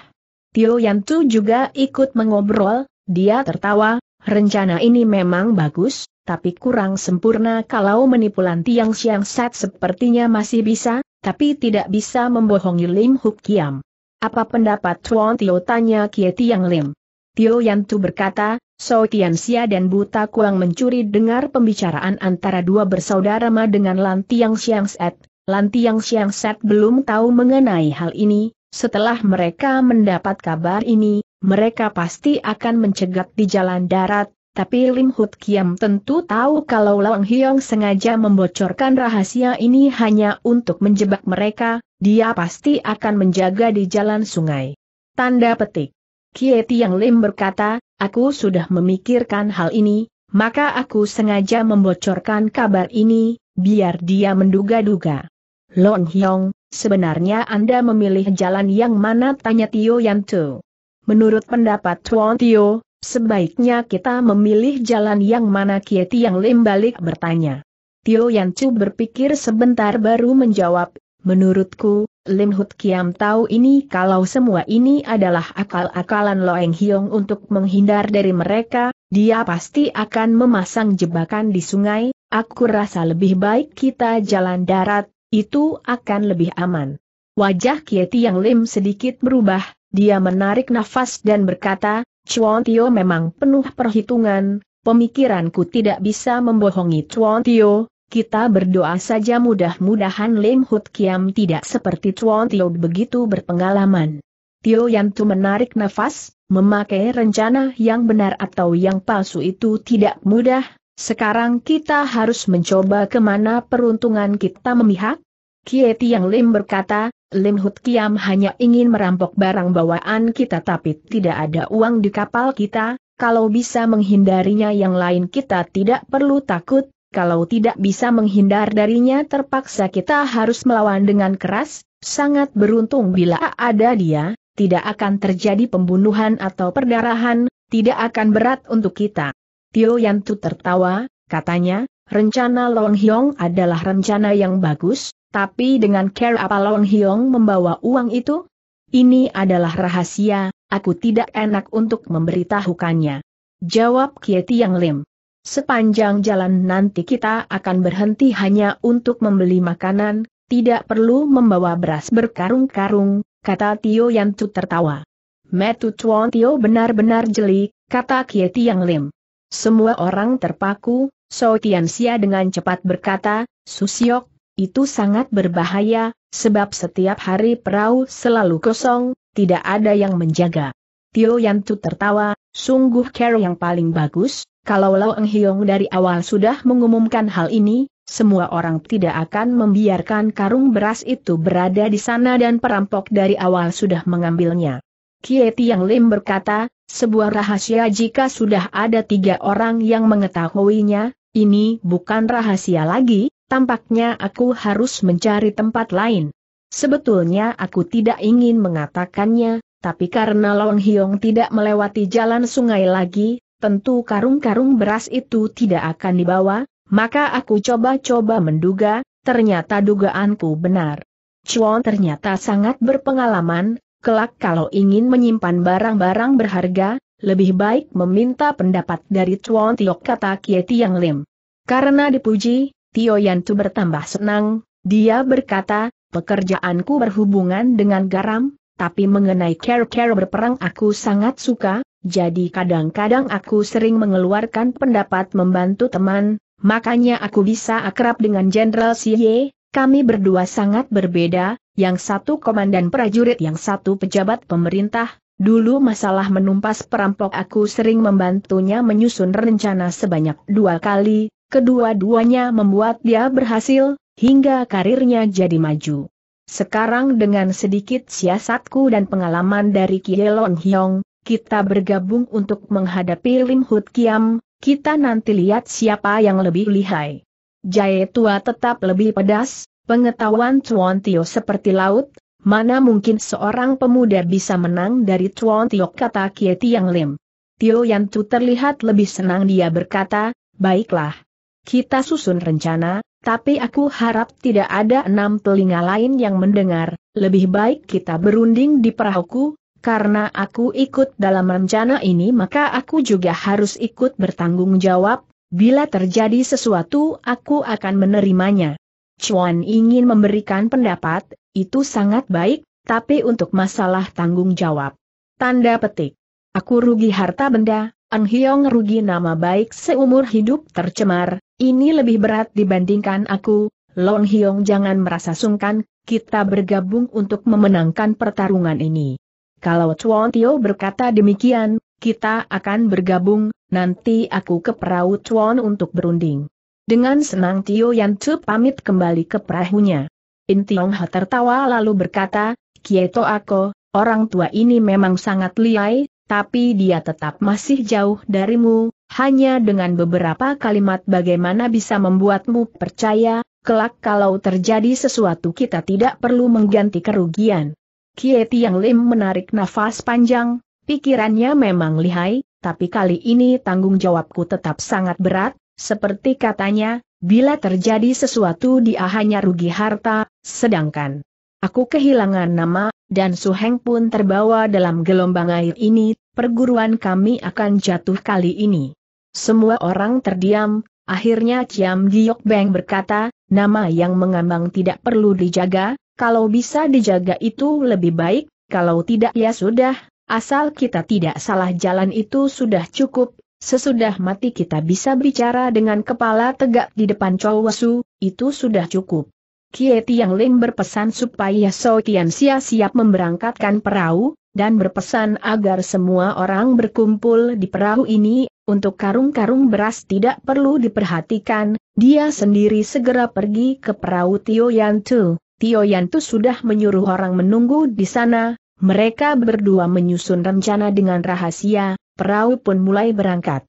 Tio Yantu juga ikut mengobrol, dia tertawa, rencana ini memang bagus, tapi kurang sempurna kalau menipu yang Siang Sat sepertinya masih bisa, tapi tidak bisa membohongi Lim Huk Kiam. Apa pendapat Tuan Tio tanya Kie Tiang Lim? Tio Yantu berkata, So Tian Xia dan Buta Kuang mencuri dengar pembicaraan antara dua bersaudara Ma dengan Lan Tiang Xiang Set. Lan Tiang Xiang Set belum tahu mengenai hal ini, setelah mereka mendapat kabar ini, mereka pasti akan mencegat di jalan darat, tapi Lim Hut Kiam tentu tahu kalau Long Hiong sengaja membocorkan rahasia ini hanya untuk menjebak mereka, dia pasti akan menjaga di jalan sungai. Tanda petik. Kie Tiang Lim berkata, aku sudah memikirkan hal ini, maka aku sengaja membocorkan kabar ini, biar dia menduga-duga. Long Hiong, sebenarnya Anda memilih jalan yang mana tanya Tio Yantu. Menurut pendapat Tuan Tio, Sebaiknya kita memilih jalan yang mana Kieti yang Lim balik bertanya. Tio Yancu berpikir sebentar baru menjawab, menurutku, Lim Hut Kiam tahu ini kalau semua ini adalah akal-akalan Loeng Hiong untuk menghindar dari mereka, dia pasti akan memasang jebakan di sungai, aku rasa lebih baik kita jalan darat, itu akan lebih aman. Wajah Kieti yang Lim sedikit berubah, dia menarik nafas dan berkata, Chuan Tio memang penuh perhitungan, pemikiranku tidak bisa membohongi Chuan Tio, kita berdoa saja mudah-mudahan Lim Hut Kiam tidak seperti Chuan Tio begitu berpengalaman. Tio Yantu menarik nafas, memakai rencana yang benar atau yang palsu itu tidak mudah, sekarang kita harus mencoba kemana peruntungan kita memihak, Kie Tiang Lim berkata, Lim Hut Kiam hanya ingin merampok barang bawaan kita tapi tidak ada uang di kapal kita, kalau bisa menghindarinya yang lain kita tidak perlu takut, kalau tidak bisa menghindar darinya terpaksa kita harus melawan dengan keras, sangat beruntung bila ada dia, tidak akan terjadi pembunuhan atau perdarahan, tidak akan berat untuk kita. Tio Yantu tertawa, katanya, rencana Long Hyong adalah rencana yang bagus, tapi dengan care apa Long Hyong membawa uang itu? Ini adalah rahasia, aku tidak enak untuk memberitahukannya. Jawab Kie Yang Lim. Sepanjang jalan nanti kita akan berhenti hanya untuk membeli makanan, tidak perlu membawa beras berkarung-karung, kata Tio Yan Tu tertawa. Metu Chuan Tio benar-benar jeli, kata Kie Yang Lim. Semua orang terpaku, So Tian Xia dengan cepat berkata, Susiok, itu sangat berbahaya, sebab setiap hari perahu selalu kosong, tidak ada yang menjaga. Tio Yantu tertawa, sungguh care yang paling bagus, kalau Lo Eng Hiong dari awal sudah mengumumkan hal ini, semua orang tidak akan membiarkan karung beras itu berada di sana dan perampok dari awal sudah mengambilnya. Kieti Yang Lim berkata, sebuah rahasia jika sudah ada tiga orang yang mengetahuinya, ini bukan rahasia lagi, tampaknya aku harus mencari tempat lain. Sebetulnya aku tidak ingin mengatakannya, tapi karena Long Hiong tidak melewati jalan sungai lagi, tentu karung-karung beras itu tidak akan dibawa, maka aku coba-coba menduga, ternyata dugaanku benar. Chuan ternyata sangat berpengalaman, kelak kalau ingin menyimpan barang-barang berharga, lebih baik meminta pendapat dari Chuan Tiok kata Kieti Yang Lim. Karena dipuji, Tio Yantu bertambah senang, dia berkata, pekerjaanku berhubungan dengan garam, tapi mengenai care-care berperang aku sangat suka, jadi kadang-kadang aku sering mengeluarkan pendapat membantu teman, makanya aku bisa akrab dengan Jenderal Ye, kami berdua sangat berbeda, yang satu komandan prajurit yang satu pejabat pemerintah, dulu masalah menumpas perampok aku sering membantunya menyusun rencana sebanyak dua kali, Kedua-duanya membuat dia berhasil, hingga karirnya jadi maju. Sekarang dengan sedikit siasatku dan pengalaman dari Kielon Hyong, kita bergabung untuk menghadapi Lim Hut Kiam, kita nanti lihat siapa yang lebih lihai. Jae tua tetap lebih pedas, pengetahuan Chuan Tio seperti laut, mana mungkin seorang pemuda bisa menang dari Chuan Tio kata Kie Tiang Lim. Tio Yan Tu terlihat lebih senang dia berkata, baiklah. Kita susun rencana, tapi aku harap tidak ada enam telinga lain yang mendengar, lebih baik kita berunding di perahuku, karena aku ikut dalam rencana ini maka aku juga harus ikut bertanggung jawab, bila terjadi sesuatu aku akan menerimanya. Chuan ingin memberikan pendapat, itu sangat baik, tapi untuk masalah tanggung jawab. Tanda petik. Aku rugi harta benda, Ang Hiong rugi nama baik seumur hidup tercemar, ini lebih berat dibandingkan aku, Long Hiong jangan merasa sungkan, kita bergabung untuk memenangkan pertarungan ini. Kalau Chuan Tio berkata demikian, kita akan bergabung, nanti aku ke perahu Chuan untuk berunding. Dengan senang Tio Yan Chu pamit kembali ke perahunya. In Tiong Ha tertawa lalu berkata, Kieto aku, orang tua ini memang sangat liai, tapi dia tetap masih jauh darimu, hanya dengan beberapa kalimat bagaimana bisa membuatmu percaya, kelak kalau terjadi sesuatu kita tidak perlu mengganti kerugian. Kie Tiang Lim menarik nafas panjang, pikirannya memang lihai, tapi kali ini tanggung jawabku tetap sangat berat, seperti katanya, bila terjadi sesuatu dia hanya rugi harta, sedangkan aku kehilangan nama, dan Su Heng pun terbawa dalam gelombang air ini, perguruan kami akan jatuh kali ini. Semua orang terdiam, akhirnya Ciam Giok Beng berkata, nama yang mengambang tidak perlu dijaga, kalau bisa dijaga itu lebih baik, kalau tidak ya sudah, asal kita tidak salah jalan itu sudah cukup, Sesudah mati kita bisa bicara dengan kepala tegak di depan Chowasu, itu sudah cukup. Kie Tiang Ling berpesan supaya So Tian Xia siap memberangkatkan perahu, dan berpesan agar semua orang berkumpul di perahu ini untuk karung-karung beras tidak perlu diperhatikan, dia sendiri segera pergi ke perahu Tio Yantu. Tio Yantu sudah menyuruh orang menunggu di sana, mereka berdua menyusun rencana dengan rahasia, perahu pun mulai berangkat.